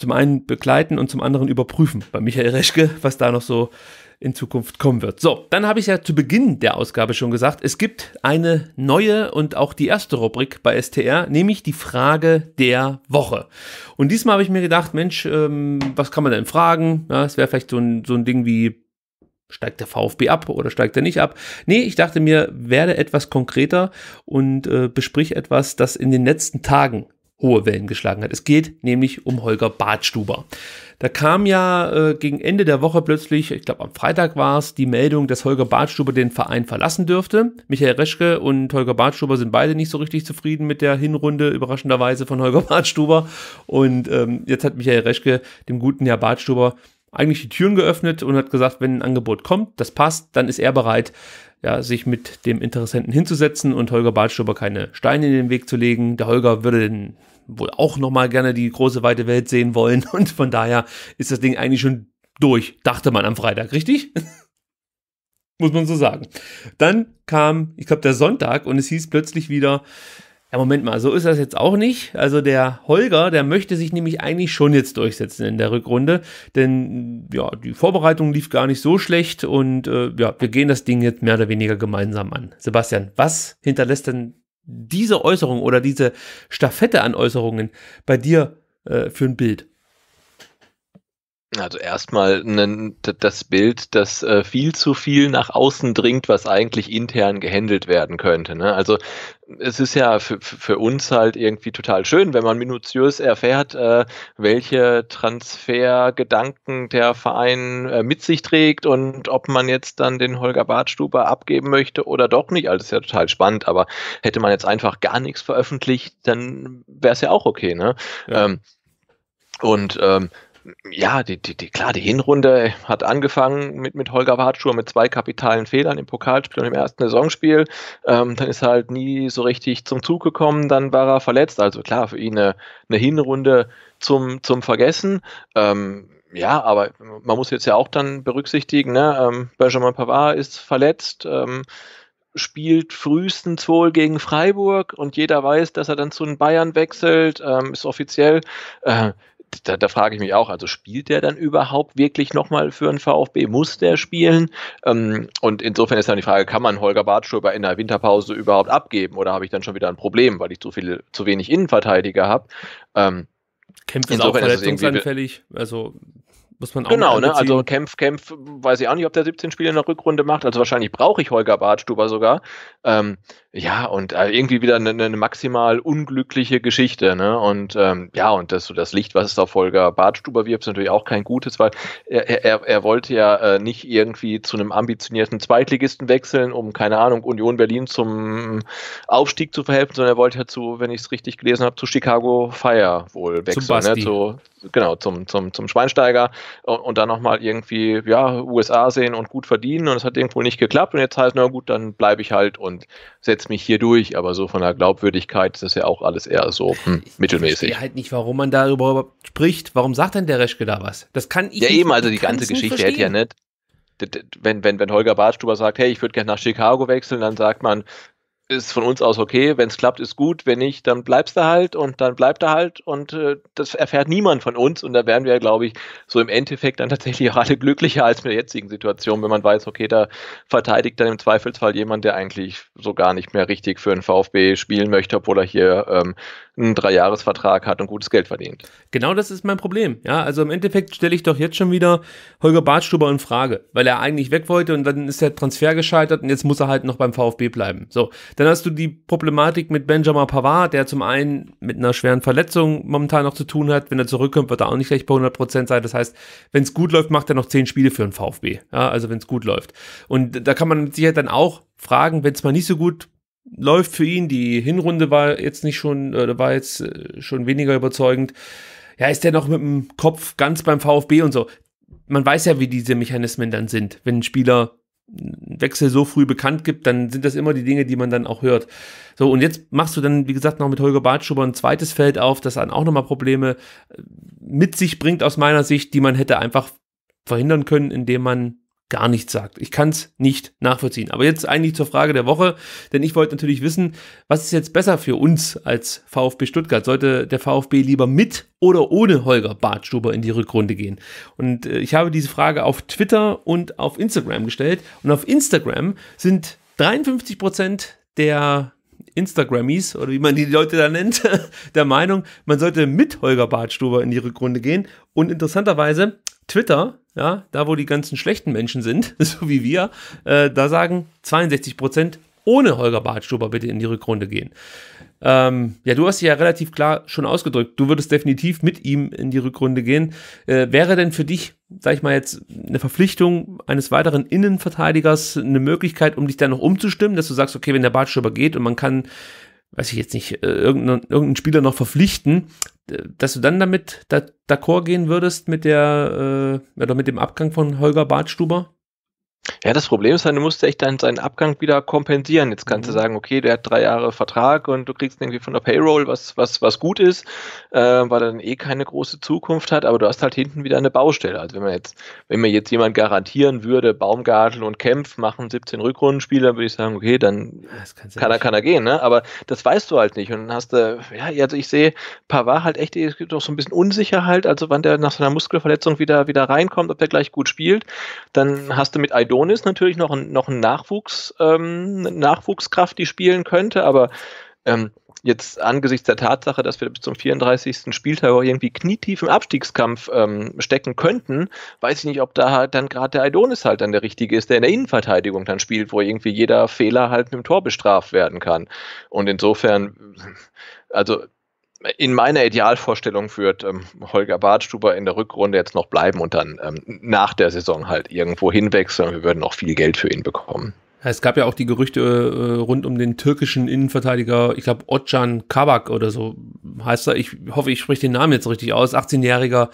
[SPEAKER 1] zum einen begleiten und zum anderen überprüfen bei Michael Reschke, was da noch so in Zukunft kommen wird. So, dann habe ich ja zu Beginn der Ausgabe schon gesagt, es gibt eine neue und auch die erste Rubrik bei STR, nämlich die Frage der Woche. Und diesmal habe ich mir gedacht, Mensch, ähm, was kann man denn fragen? Es wäre vielleicht so ein, so ein Ding wie, steigt der VfB ab oder steigt er nicht ab? Nee, ich dachte mir, werde etwas konkreter und äh, besprich etwas, das in den letzten Tagen hohe Wellen geschlagen hat. Es geht nämlich um Holger Badstuber. Da kam ja äh, gegen Ende der Woche plötzlich, ich glaube am Freitag war es, die Meldung, dass Holger Badstuber den Verein verlassen dürfte. Michael Reschke und Holger Badstuber sind beide nicht so richtig zufrieden mit der Hinrunde, überraschenderweise von Holger Badstuber. Und ähm, jetzt hat Michael Reschke dem guten Herr Badstuber eigentlich die Türen geöffnet und hat gesagt, wenn ein Angebot kommt, das passt, dann ist er bereit, ja, sich mit dem Interessenten hinzusetzen und Holger Badstuber keine Steine in den Weg zu legen. Der Holger würde den wohl auch nochmal gerne die große weite Welt sehen wollen. Und von daher ist das Ding eigentlich schon durch, dachte man am Freitag, richtig? Muss man so sagen. Dann kam, ich glaube, der Sonntag und es hieß plötzlich wieder, ja, Moment mal, so ist das jetzt auch nicht. Also der Holger, der möchte sich nämlich eigentlich schon jetzt durchsetzen in der Rückrunde, denn ja, die Vorbereitung lief gar nicht so schlecht und äh, ja, wir gehen das Ding jetzt mehr oder weniger gemeinsam an. Sebastian, was hinterlässt denn diese Äußerung oder diese Staffette an Äußerungen bei dir äh, für ein Bild?
[SPEAKER 2] Also erstmal ne, das Bild, das äh, viel zu viel nach außen dringt, was eigentlich intern gehandelt werden könnte. Ne? Also es ist ja für, uns halt irgendwie total schön, wenn man minutiös erfährt, äh, welche Transfergedanken der Verein äh, mit sich trägt und ob man jetzt dann den Holger Bartstuber abgeben möchte oder doch nicht. Also das ist ja total spannend, aber hätte man jetzt einfach gar nichts veröffentlicht, dann wäre es ja auch okay. Ne? Ja. Ähm, und ähm, ja, die, die, die, klar, die Hinrunde hat angefangen mit, mit Holger Wartschur mit zwei kapitalen Fehlern im Pokalspiel und im ersten Saisonspiel. Ähm, dann ist er halt nie so richtig zum Zug gekommen, dann war er verletzt. Also klar, für ihn eine, eine Hinrunde zum, zum Vergessen. Ähm, ja, aber man muss jetzt ja auch dann berücksichtigen, ne? ähm, Benjamin Pavard ist verletzt. Ähm, spielt frühestens wohl gegen Freiburg und jeder weiß, dass er dann zu den Bayern wechselt, ähm, ist offiziell. Äh, da, da frage ich mich auch, also spielt der dann überhaupt wirklich nochmal für einen VfB? Muss der spielen? Ähm, und insofern ist dann die Frage, kann man Holger Bartschöber in der Winterpause überhaupt abgeben oder habe ich dann schon wieder ein Problem, weil ich zu viel, zu wenig Innenverteidiger habe? Ähm, Kämpft ist auch verletzungsanfällig.
[SPEAKER 1] Also muss man auch genau, ne? also
[SPEAKER 2] Kempf, Kempf, weiß ich auch nicht, ob der 17 Spiele in der Rückrunde macht. Also wahrscheinlich brauche ich Holger Bartstuber sogar. Ähm, ja, und äh, irgendwie wieder eine, eine, maximal unglückliche Geschichte. Ne? Und ähm, ja, und das, das Licht, was es auf Holger Bartstuber wirft, ist natürlich auch kein gutes, weil er, er, er wollte ja äh, nicht irgendwie zu einem ambitionierten Zweitligisten wechseln, um, keine Ahnung, Union Berlin zum Aufstieg zu verhelfen, sondern er wollte ja zu, wenn ich es richtig gelesen habe, zu Chicago Fire wohl wechseln. Zum ne? Basti. Ne? Zu, genau, zum, zum, zum Schweinsteiger und, und dann nochmal irgendwie, ja, USA sehen und gut verdienen und es hat irgendwo nicht geklappt und jetzt heißt, na gut, dann bleibe ich halt und setze mich hier durch, aber so von der Glaubwürdigkeit ist das ja auch alles eher so hm, mittelmäßig. Ich
[SPEAKER 1] halt nicht, warum man darüber spricht, warum sagt denn der Reschke da was? Das kann ich Ja eben, also die ganze Geschichte hätte ja
[SPEAKER 2] nicht wenn, wenn, wenn Holger Bartstuber sagt, hey, ich würde gerne nach Chicago wechseln, dann sagt man, ist von uns aus okay, wenn es klappt, ist gut, wenn nicht, dann bleibst du halt und dann bleibt er halt und äh, das erfährt niemand von uns und da wären wir, glaube ich, so im Endeffekt dann tatsächlich auch alle glücklicher als mit der jetzigen Situation, wenn man weiß, okay, da verteidigt dann im Zweifelsfall jemand, der eigentlich so gar nicht mehr richtig für einen VfB spielen möchte, obwohl er hier ähm, einen Dreijahresvertrag hat und gutes Geld verdient. Genau das ist mein Problem. Ja, also im Endeffekt stelle ich doch jetzt schon wieder Holger Bartstuber in
[SPEAKER 1] Frage, weil er eigentlich weg wollte und dann ist der Transfer gescheitert und jetzt muss er halt noch beim VfB bleiben. So, das dann hast du die Problematik mit Benjamin Pavard, der zum einen mit einer schweren Verletzung momentan noch zu tun hat. Wenn er zurückkommt, wird er auch nicht gleich bei 100 sein. Das heißt, wenn es gut läuft, macht er noch 10 Spiele für den VfB. Ja, also wenn es gut läuft. Und da kann man mit Sicherheit dann auch fragen, wenn es mal nicht so gut läuft für ihn, die Hinrunde war jetzt nicht schon, äh, war jetzt äh, schon weniger überzeugend. Ja, ist der noch mit dem Kopf ganz beim VfB und so? Man weiß ja, wie diese Mechanismen dann sind, wenn ein Spieler Wechsel so früh bekannt gibt, dann sind das immer die Dinge, die man dann auch hört. So, und jetzt machst du dann, wie gesagt, noch mit Holger Bartschuber ein zweites Feld auf, das dann auch nochmal Probleme äh, mit sich bringt, aus meiner Sicht, die man hätte einfach verhindern können, indem man gar nichts sagt. Ich kann es nicht nachvollziehen. Aber jetzt eigentlich zur Frage der Woche, denn ich wollte natürlich wissen, was ist jetzt besser für uns als VfB Stuttgart? Sollte der VfB lieber mit oder ohne Holger Bartstuber in die Rückrunde gehen? Und äh, ich habe diese Frage auf Twitter und auf Instagram gestellt. Und auf Instagram sind 53 Prozent der Instagrammies oder wie man die Leute da nennt, der Meinung, man sollte mit Holger Bartstuber in die Rückrunde gehen. Und interessanterweise Twitter, ja, da wo die ganzen schlechten Menschen sind, so wie wir, äh, da sagen 62 Prozent ohne Holger Bartstuber bitte in die Rückrunde gehen. Ähm, ja, du hast ja relativ klar schon ausgedrückt, du würdest definitiv mit ihm in die Rückrunde gehen. Äh, wäre denn für dich, sag ich mal jetzt, eine Verpflichtung eines weiteren Innenverteidigers eine Möglichkeit, um dich dann noch umzustimmen, dass du sagst, okay, wenn der Bartstuber geht und man kann weiß ich jetzt nicht, äh, irgendeinen, irgendeinen Spieler noch verpflichten, dass du dann damit d'accord gehen würdest mit der äh, oder mit dem Abgang von Holger Bartstuber?
[SPEAKER 2] Ja, das Problem ist dann, halt, du musst echt dann seinen Abgang wieder kompensieren. Jetzt kannst mhm. du sagen, okay, der hat drei Jahre Vertrag und du kriegst irgendwie von der Payroll, was, was, was gut ist, äh, weil er dann eh keine große Zukunft hat, aber du hast halt hinten wieder eine Baustelle. Also wenn man jetzt, wenn mir jetzt jemand garantieren würde, Baumgartel und Kempf machen 17 Rückrundenspiele, dann würde ich sagen, okay, dann kann er, kann er gehen, ne? Aber das weißt du halt nicht. Und dann hast du, ja, also ich sehe Pavar halt echt, es gibt auch so ein bisschen Unsicherheit, also wann der nach seiner Muskelverletzung wieder, wieder reinkommt, ob der gleich gut spielt. Dann hast du mit Aido Union ist natürlich noch ein, noch ein Nachwuchs, ähm, Nachwuchskraft, die spielen könnte, aber ähm, jetzt angesichts der Tatsache, dass wir bis zum 34. Spieltag auch irgendwie knietief im Abstiegskampf ähm, stecken könnten, weiß ich nicht, ob da halt dann gerade der Adonis halt dann der Richtige ist, der in der Innenverteidigung dann spielt, wo irgendwie jeder Fehler halt mit dem Tor bestraft werden kann. Und insofern, also in meiner Idealvorstellung wird ähm, Holger Badstuber in der Rückrunde jetzt noch bleiben und dann ähm, nach der Saison halt irgendwo hinwechseln. Wir würden auch viel Geld für ihn bekommen.
[SPEAKER 1] Es gab ja auch die Gerüchte äh, rund um den türkischen Innenverteidiger, ich glaube Ocan Kabak oder so heißt er. Ich hoffe, ich spreche den Namen jetzt richtig aus. 18-jähriger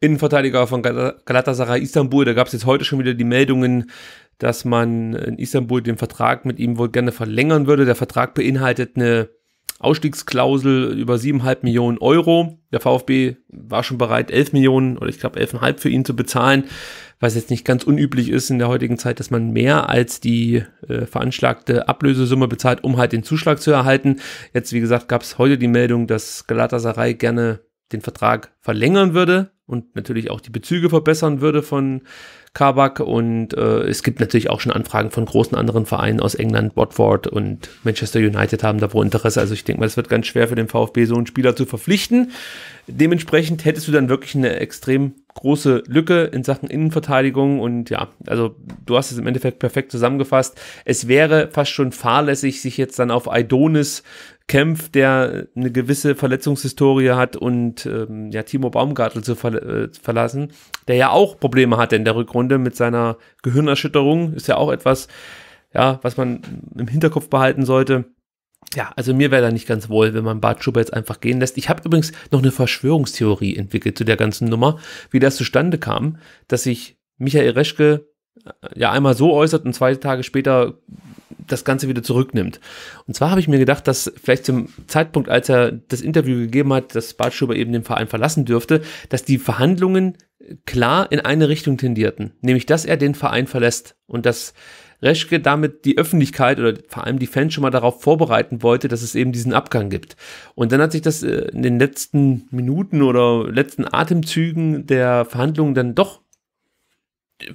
[SPEAKER 1] Innenverteidiger von Galatasaray Istanbul. Da gab es jetzt heute schon wieder die Meldungen, dass man in Istanbul den Vertrag mit ihm wohl gerne verlängern würde. Der Vertrag beinhaltet eine Ausstiegsklausel über siebeneinhalb Millionen Euro. Der VfB war schon bereit, elf Millionen oder ich glaube elfeinhalb für ihn zu bezahlen, was jetzt nicht ganz unüblich ist in der heutigen Zeit, dass man mehr als die äh, veranschlagte Ablösesumme bezahlt, um halt den Zuschlag zu erhalten. Jetzt, wie gesagt, gab es heute die Meldung, dass Galatasaray gerne den Vertrag verlängern würde und natürlich auch die Bezüge verbessern würde von Kabak. Und äh, es gibt natürlich auch schon Anfragen von großen anderen Vereinen aus England, Watford und Manchester United haben da wohl Interesse. Also ich denke mal, es wird ganz schwer für den VfB, so einen Spieler zu verpflichten. Dementsprechend hättest du dann wirklich eine extrem große Lücke in Sachen Innenverteidigung. Und ja, also du hast es im Endeffekt perfekt zusammengefasst. Es wäre fast schon fahrlässig, sich jetzt dann auf Idonis Kempf, der eine gewisse Verletzungshistorie hat und ähm, ja Timo Baumgartel zu ver äh, verlassen, der ja auch Probleme hatte in der Rückrunde mit seiner Gehirnerschütterung, ist ja auch etwas, ja, was man im Hinterkopf behalten sollte. Ja, also mir wäre da nicht ganz wohl, wenn man Bart Schuber jetzt einfach gehen lässt. Ich habe übrigens noch eine Verschwörungstheorie entwickelt zu der ganzen Nummer, wie das zustande kam, dass sich Michael Reschke ja einmal so äußert und zwei Tage später das Ganze wieder zurücknimmt. Und zwar habe ich mir gedacht, dass vielleicht zum Zeitpunkt, als er das Interview gegeben hat, dass Bartschuber eben den Verein verlassen dürfte, dass die Verhandlungen klar in eine Richtung tendierten, nämlich dass er den Verein verlässt und dass Reschke damit die Öffentlichkeit oder vor allem die Fans schon mal darauf vorbereiten wollte, dass es eben diesen Abgang gibt. Und dann hat sich das äh, in den letzten Minuten oder letzten Atemzügen der Verhandlungen dann doch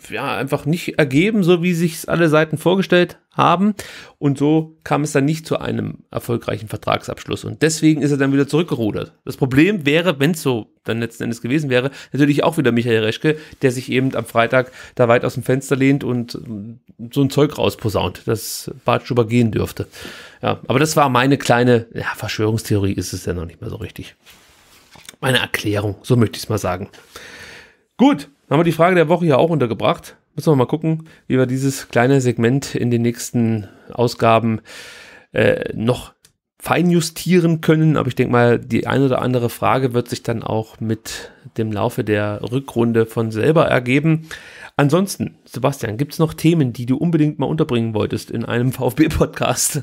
[SPEAKER 1] ja, einfach nicht ergeben, so wie sich alle Seiten vorgestellt haben. Und so kam es dann nicht zu einem erfolgreichen Vertragsabschluss. Und deswegen ist er dann wieder zurückgerudert. Das Problem wäre, wenn es so dann letzten Endes gewesen wäre, natürlich auch wieder Michael Reschke, der sich eben am Freitag da weit aus dem Fenster lehnt und mm, so ein Zeug rausposaunt, dass Bart Schuber gehen dürfte. Ja, aber das war meine kleine ja, Verschwörungstheorie, ist es ja noch nicht mehr so richtig. Meine Erklärung, so möchte ich es mal sagen. Gut, haben wir die Frage der Woche hier auch untergebracht. Müssen wir mal gucken, wie wir dieses kleine Segment in den nächsten Ausgaben äh, noch fein justieren können. Aber ich denke mal, die eine oder andere Frage wird sich dann auch mit dem Laufe der Rückrunde von selber ergeben. Ansonsten, Sebastian, gibt es noch Themen, die du unbedingt mal unterbringen wolltest in einem VfB-Podcast?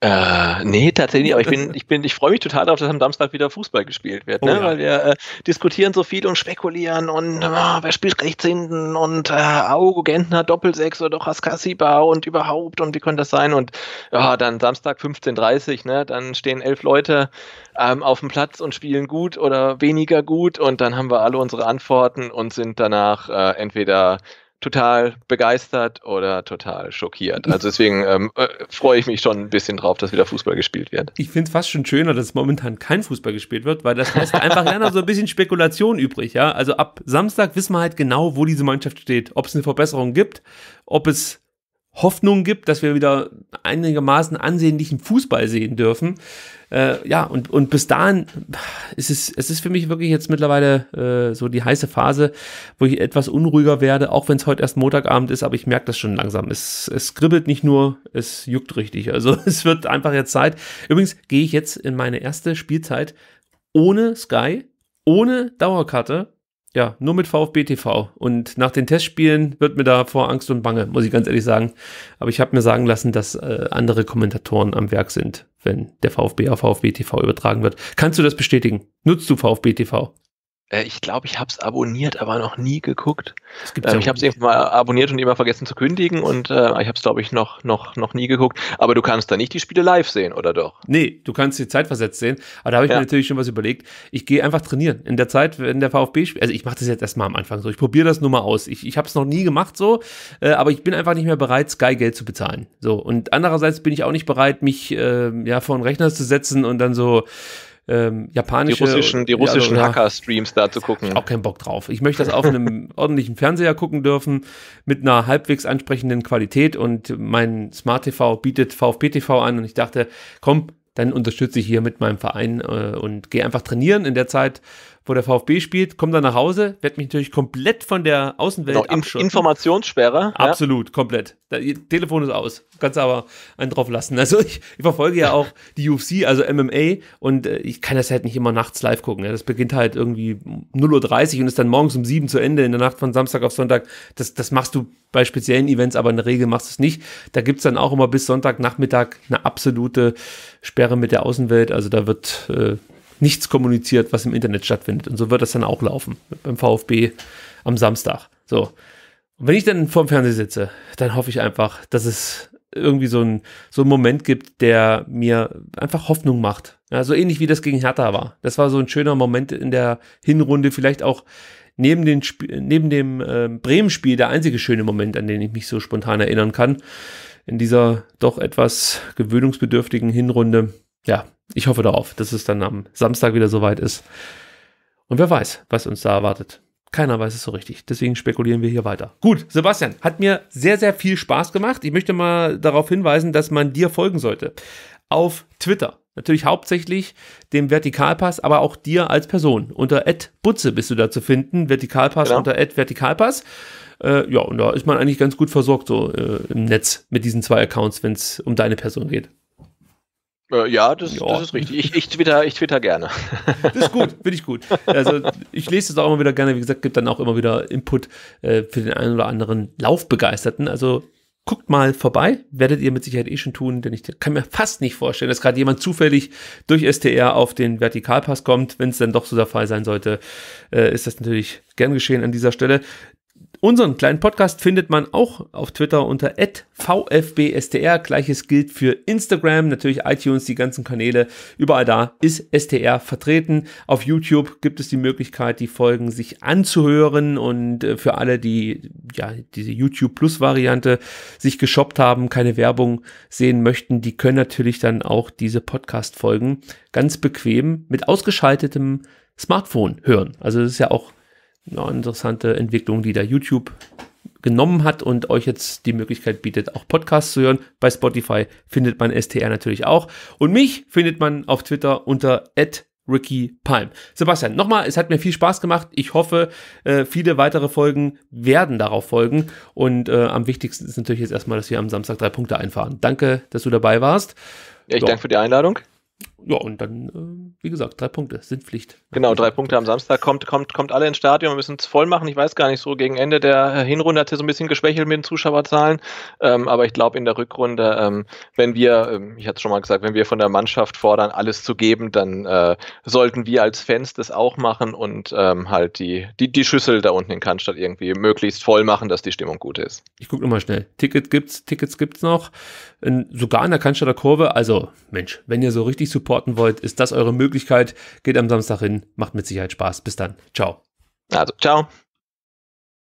[SPEAKER 2] Äh, nee, tatsächlich, aber ich bin, ich bin, ich freue mich total darauf, dass am Samstag wieder Fußball gespielt wird, oh ne? Oh, ja. weil wir äh, diskutieren so viel und spekulieren und äh, wer spielt rechts hinten und äh, Augo Gentner Doppelsechs oder doch Askasiba und überhaupt und wie könnte das sein und ja, dann Samstag 15.30 ne, dann stehen elf Leute ähm, auf dem Platz und spielen gut oder weniger gut und dann haben wir alle unsere Antworten und sind danach äh, entweder total begeistert oder total schockiert. Also deswegen ähm, äh, freue ich mich schon ein bisschen drauf, dass wieder Fußball gespielt wird.
[SPEAKER 1] Ich finde es fast schon schöner, dass momentan kein Fußball gespielt wird, weil das lässt einfach gerne so ein bisschen Spekulation übrig. Ja? Also ab Samstag wissen wir halt genau, wo diese Mannschaft steht, ob es eine Verbesserung gibt, ob es Hoffnung gibt, dass wir wieder einigermaßen ansehnlichen Fußball sehen dürfen. Äh, ja, und, und bis dahin ist es, es ist für mich wirklich jetzt mittlerweile äh, so die heiße Phase, wo ich etwas unruhiger werde, auch wenn es heute erst Montagabend ist, aber ich merke das schon langsam. Es, es kribbelt nicht nur, es juckt richtig. Also es wird einfach jetzt Zeit. Übrigens gehe ich jetzt in meine erste Spielzeit ohne Sky, ohne Dauerkarte ja, nur mit VfB TV. Und nach den Testspielen wird mir da vor Angst und Bange, muss ich ganz ehrlich sagen. Aber ich habe mir sagen lassen, dass äh, andere Kommentatoren am Werk sind, wenn der VfB auf VfB TV übertragen wird. Kannst du das bestätigen? Nutzt du VfB TV?
[SPEAKER 2] Äh, ich glaube, ich habe es abonniert, aber noch nie geguckt. Ähm, ich habe es eben mal abonniert und immer vergessen zu kündigen und äh, ich habe es, glaube ich, noch, noch, noch nie geguckt. Aber du kannst da nicht die Spiele live sehen, oder doch? Nee, du kannst sie zeitversetzt sehen. Aber da habe ich ja. mir natürlich schon was überlegt. Ich gehe einfach trainieren.
[SPEAKER 1] In der Zeit, wenn der VfB spielt, also ich mache das jetzt erstmal am Anfang so. Ich probiere das nur mal aus. Ich, ich habe es noch nie gemacht so, äh, aber ich bin einfach nicht mehr bereit, Sky Geld zu bezahlen. So. Und andererseits bin ich auch nicht bereit, mich äh, ja, vor den Rechner zu setzen und dann so ähm, japanische. Die russischen, die russischen also,
[SPEAKER 2] Hacker-Streams da zu gucken. auch keinen Bock drauf. Ich möchte das auf
[SPEAKER 1] einem ordentlichen Fernseher gucken dürfen, mit einer halbwegs ansprechenden Qualität und mein Smart TV bietet VfB TV an und ich dachte, komm, dann unterstütze ich hier mit meinem Verein äh, und gehe einfach trainieren. In der Zeit wo der VfB spielt, komme dann nach Hause, werde mich natürlich komplett von der Außenwelt genau, abschotten. Informationssperre. Absolut, ja. komplett. Das Telefon ist aus. Kannst aber einen drauf lassen. Also ich, ich verfolge ja auch die UFC, also MMA und äh, ich kann das halt nicht immer nachts live gucken. Ja. Ne? Das beginnt halt irgendwie 0.30 Uhr und ist dann morgens um 7 zu Ende in der Nacht von Samstag auf Sonntag. Das, das machst du bei speziellen Events, aber in der Regel machst du es nicht. Da gibt es dann auch immer bis Sonntagnachmittag eine absolute Sperre mit der Außenwelt. Also da wird äh, nichts kommuniziert, was im Internet stattfindet. Und so wird das dann auch laufen beim VfB am Samstag. So. Und wenn ich dann vorm Fernseher sitze, dann hoffe ich einfach, dass es irgendwie so, ein, so einen Moment gibt, der mir einfach Hoffnung macht. Ja, so ähnlich wie das gegen Hertha war. Das war so ein schöner Moment in der Hinrunde, vielleicht auch neben, den Sp neben dem äh, Bremen-Spiel der einzige schöne Moment, an den ich mich so spontan erinnern kann. In dieser doch etwas gewöhnungsbedürftigen Hinrunde. Ja, ich hoffe darauf, dass es dann am Samstag wieder soweit ist. Und wer weiß, was uns da erwartet. Keiner weiß es so richtig. Deswegen spekulieren wir hier weiter. Gut, Sebastian, hat mir sehr, sehr viel Spaß gemacht. Ich möchte mal darauf hinweisen, dass man dir folgen sollte. Auf Twitter. Natürlich hauptsächlich dem Vertikalpass, aber auch dir als Person. Unter Butze bist du da zu finden. Vertikalpass genau. unter Vertikalpass. Äh, ja, und da ist man eigentlich ganz gut versorgt so äh, im Netz mit diesen zwei Accounts, wenn es um deine Person geht.
[SPEAKER 2] Äh, ja, das, ja, das, ist richtig. Ich, ich, twitter, ich twitter gerne. Das ist gut, finde ich gut. Also
[SPEAKER 1] ich lese das auch immer wieder gerne. Wie gesagt, gibt dann auch immer wieder Input äh, für den einen oder anderen Laufbegeisterten. Also guckt mal vorbei, werdet ihr mit Sicherheit eh schon tun, denn ich kann mir fast nicht vorstellen, dass gerade jemand zufällig durch STR auf den Vertikalpass kommt. Wenn es dann doch so der Fall sein sollte, äh, ist das natürlich gern geschehen an dieser Stelle. Unseren kleinen Podcast findet man auch auf Twitter unter @vfbstr. Gleiches gilt für Instagram, natürlich iTunes, die ganzen Kanäle. Überall da ist STR vertreten. Auf YouTube gibt es die Möglichkeit, die Folgen sich anzuhören und äh, für alle, die ja diese YouTube Plus Variante sich geshoppt haben, keine Werbung sehen möchten, die können natürlich dann auch diese Podcast Folgen ganz bequem mit ausgeschaltetem Smartphone hören. Also das ist ja auch ja, interessante Entwicklung, die da YouTube genommen hat und euch jetzt die Möglichkeit bietet, auch Podcasts zu hören. Bei Spotify findet man STR natürlich auch. Und mich findet man auf Twitter unter Ricky Palm. Sebastian, nochmal, es hat mir viel Spaß gemacht. Ich hoffe, äh, viele weitere Folgen werden darauf folgen. Und äh, am wichtigsten ist natürlich jetzt erstmal, dass wir am Samstag drei Punkte einfahren. Danke, dass du dabei warst. Ja, ich so. danke für die Einladung ja, und dann, äh, wie gesagt, drei Punkte sind Pflicht.
[SPEAKER 2] Genau, drei Punkte am Samstag. Kommt, kommt, kommt alle ins Stadion, wir müssen es voll machen. Ich weiß gar nicht, so gegen Ende der Hinrunde hat es ja so ein bisschen geschwächelt mit den Zuschauerzahlen. Ähm, aber ich glaube, in der Rückrunde, ähm, wenn wir, ähm, ich hatte es schon mal gesagt, wenn wir von der Mannschaft fordern, alles zu geben, dann äh, sollten wir als Fans das auch machen und ähm, halt die, die, die Schüssel da unten in Cannstatt irgendwie möglichst voll machen, dass die Stimmung gut ist.
[SPEAKER 1] Ich gucke nochmal schnell. Ticket gibt's, Tickets gibt's noch. In, sogar in der Cannstatter Kurve. Also, Mensch, wenn ihr so richtig Support supporten wollt, ist das eure Möglichkeit. Geht am Samstag hin, macht mit Sicherheit Spaß. Bis dann. Ciao. Also, ciao.